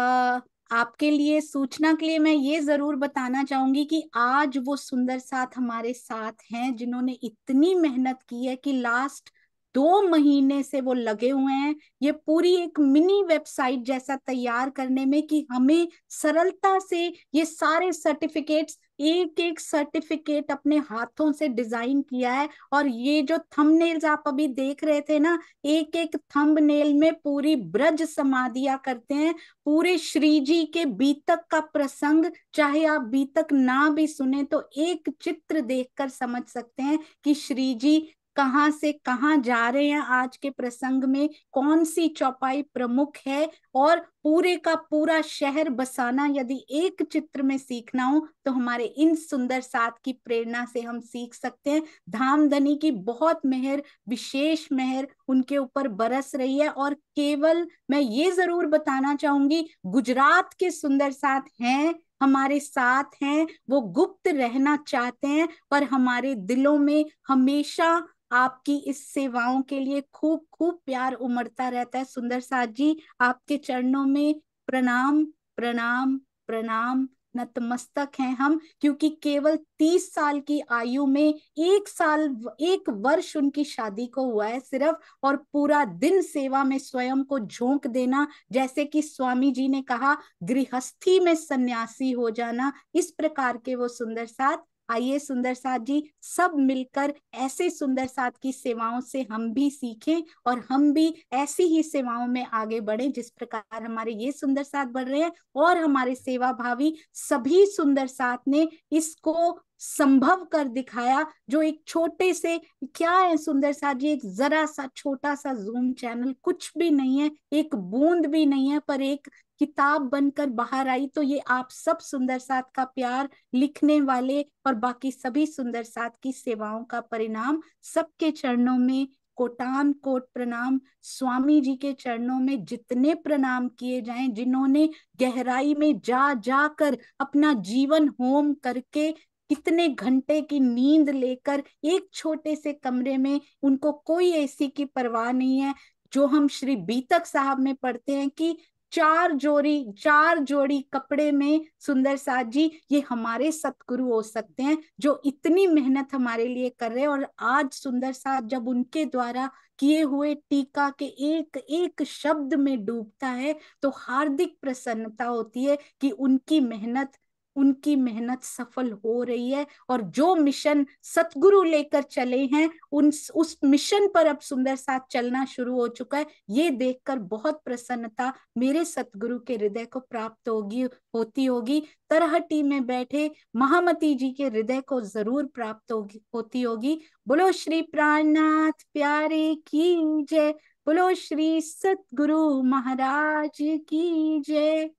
Speaker 1: आपके लिए सूचना के लिए मैं ये जरूर बताना चाहूंगी कि आज वो सुंदर साथ हमारे साथ हैं जिन्होंने इतनी मेहनत की है कि लास्ट दो महीने से वो लगे हुए हैं ये पूरी एक मिनी वेबसाइट जैसा तैयार करने में कि हमें सरलता से ये सारे सर्टिफिकेट्स एक एक सर्टिफिकेट अपने हाथों से डिजाइन किया है और ये जो थंबनेल्स आप अभी देख रहे थे ना एक एक थंबनेल में पूरी ब्रज समाधिया करते हैं पूरे श्री जी के बीतक का प्रसंग चाहे आप बीतक ना भी सुने तो एक चित्र देखकर समझ सकते हैं कि श्री जी कहाँ से कहाँ जा रहे हैं आज के प्रसंग में कौन सी चौपाई प्रमुख है और पूरे का पूरा शहर बसाना यदि एक चित्र में सीखना हो तो हमारे इन सुंदर साथ की प्रेरणा से हम सीख सकते हैं धाम धनी की बहुत मेहर विशेष मेहर उनके ऊपर बरस रही है और केवल मैं ये जरूर बताना चाहूंगी गुजरात के सुंदर साथ हैं हमारे साथ हैं वो गुप्त रहना चाहते हैं पर हमारे दिलों में हमेशा आपकी इस सेवाओं के लिए खूब खूब प्यार उमड़ता रहता है सुंदर साथ जी आपके चरणों में में प्रणाम प्रणाम प्रणाम नतमस्तक हैं हम क्योंकि केवल तीस साल की आयु में एक साल एक वर्ष उनकी शादी को हुआ है सिर्फ और पूरा दिन सेवा में स्वयं को झोंक देना जैसे कि स्वामी जी ने कहा गृहस्थी में सन्यासी हो जाना इस प्रकार के वो सुंदर साथ आइए सुंदर साथ जी सब मिलकर ऐसे सुंदर साथ की सेवाओं से हम भी सीखें और हम भी ऐसी ही सेवाओं में आगे बढ़े जिस प्रकार हमारे ये सुंदर साथ बढ़ रहे हैं और हमारे सेवा भावी सभी सुंदर साथ ने इसको संभव कर दिखाया जो एक छोटे से क्या है सुंदर सा जी एक जरा सा छोटा सा जूम चैनल कुछ भी नहीं है एक बूंद भी नहीं है पर एक किताब बनकर बाहर आई तो ये आप सब सुंदर साथ का प्यार लिखने वाले और बाकी सभी सुंदर साथ की सेवाओं का परिणाम सबके चरणों में कोटान कोट प्रणाम स्वामी जी के चरणों में जितने प्रणाम किए जाएं जिन्होंने गहराई में जा जा कर अपना जीवन होम करके कितने घंटे की नींद लेकर एक छोटे से कमरे में उनको कोई एसी की परवाह नहीं है जो हम श्री बीतक साहब में पढ़ते हैं कि चार जोड़ी चार जोड़ी कपड़े में सुंदर साथ जी ये हमारे सतगुरु हो सकते हैं जो इतनी मेहनत हमारे लिए कर रहे हैं और आज सुंदर साथ जब उनके द्वारा किए हुए टीका के एक एक शब्द में डूबता है तो हार्दिक प्रसन्नता होती है कि उनकी मेहनत उनकी मेहनत सफल हो रही है और जो मिशन सतगुरु लेकर चले हैं उन उस मिशन पर अब सुंदर साथ चलना शुरू हो चुका है ये देखकर बहुत प्रसन्नता मेरे सतगुरु के हृदय को प्राप्त होगी होती होगी तरहटी में बैठे महामती जी के हृदय को जरूर प्राप्त होगी होती होगी बोलो श्री प्राणनाथ प्यारे की जय बोलो श्री सतगुरु महाराज की जय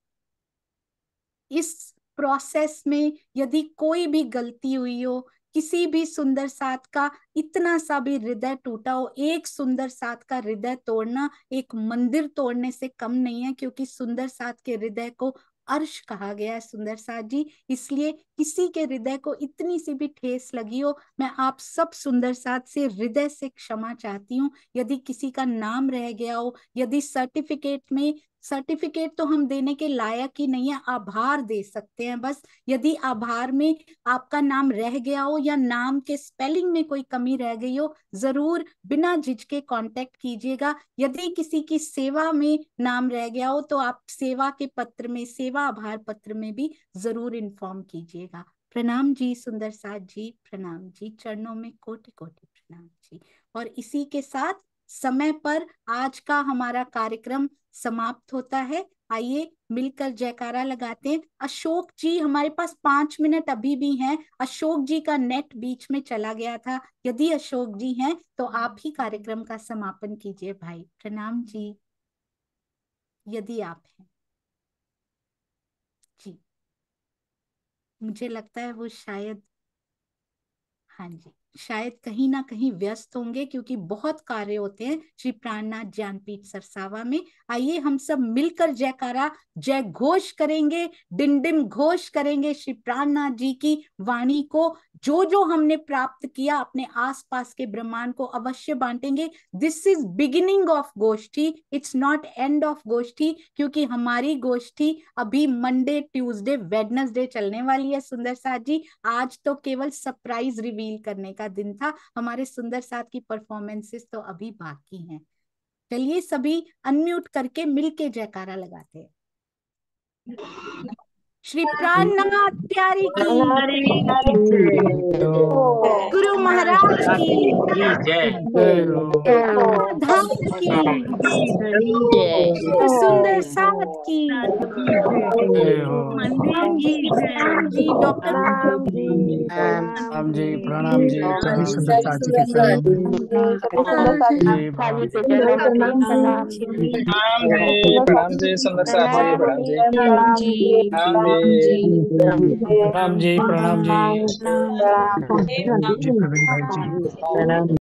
Speaker 1: इस प्रोसेस में यदि कोई भी गलती हुई हो किसी भी सुंदर साथ का इतना सा भी हृदय टूटा हो एक सुंदर साथ का हृदय तोड़ना एक मंदिर तोड़ने से कम नहीं है क्योंकि सुंदर साथ के हृदय को अर्श कहा गया है सुंदर साथ जी इसलिए किसी के हृदय को इतनी सी भी ठेस लगी हो मैं आप सब सुंदर साथ से हृदय से क्षमा चाहती हूँ यदि किसी का नाम रह गया हो यदि सर्टिफिकेट में सर्टिफिकेट तो हम देने के लायक ही नहीं है आभार दे सकते हैं बस यदि आभार में आपका नाम रह गया हो या नाम के स्पेलिंग में कोई कमी रह गई हो जरूर बिना झिझके कांटेक्ट कीजिएगा यदि किसी की सेवा में नाम रह गया हो तो आप सेवा के पत्र में सेवा आभार पत्र में भी जरूर इन्फॉर्म कीजिएगा प्रणाम जी सुंदर साथ जी प्रणाम जी चरणों में कोटि कोटि प्रणाम जी और इसी के साथ समय पर आज का हमारा कार्यक्रम समाप्त होता है आइए मिलकर जयकारा लगाते हैं अशोक जी हमारे पास पांच मिनट अभी भी हैं अशोक जी का नेट बीच में चला गया था यदि अशोक जी हैं तो आप ही कार्यक्रम का समापन कीजिए भाई प्रणाम जी यदि आप हैं जी मुझे लगता है वो शायद हाँ जी शायद कहीं ना कहीं व्यस्त होंगे क्योंकि बहुत कार्य होते हैं श्री प्राणनाथ ज्ञानपीठ सरसावा में आइए हम सब मिलकर जयकारा जय घोष करेंगे डिंडिम घोष करेंगे श्री प्राणनाथ जी की वाणी को जो जो हमने प्राप्त किया अपने आसपास के ब्रह्मांड को अवश्य बांटेंगे दिस इज बिगिनिंग ऑफ गोष्ठी इट्स नॉट एंड ऑफ गोष्ठी क्योंकि हमारी गोष्ठी अभी मंडे ट्यूसडे वेडनेसडे चलने वाली है सुंदर साहब जी आज तो केवल सरप्राइज रिवील करने का दिन था हमारे सुंदर साथ की परफॉर्मेंसेस तो अभी बाकी हैं चलिए सभी अनम्यूट करके मिलके जयकारा लगाते हैं श्री प्यारी की गुरु महाराज की धाम की सुंदर साथ की
Speaker 2: राम जी राम जी डॉक्टर
Speaker 6: राम जी प्रणाम जी सुंदर साथ जी
Speaker 2: प्रणाम जी सुंदर साथ जी प्रणाम जी प्रणाम जी प्रणाम जी प्रणाम जी प्रवीण भाई जी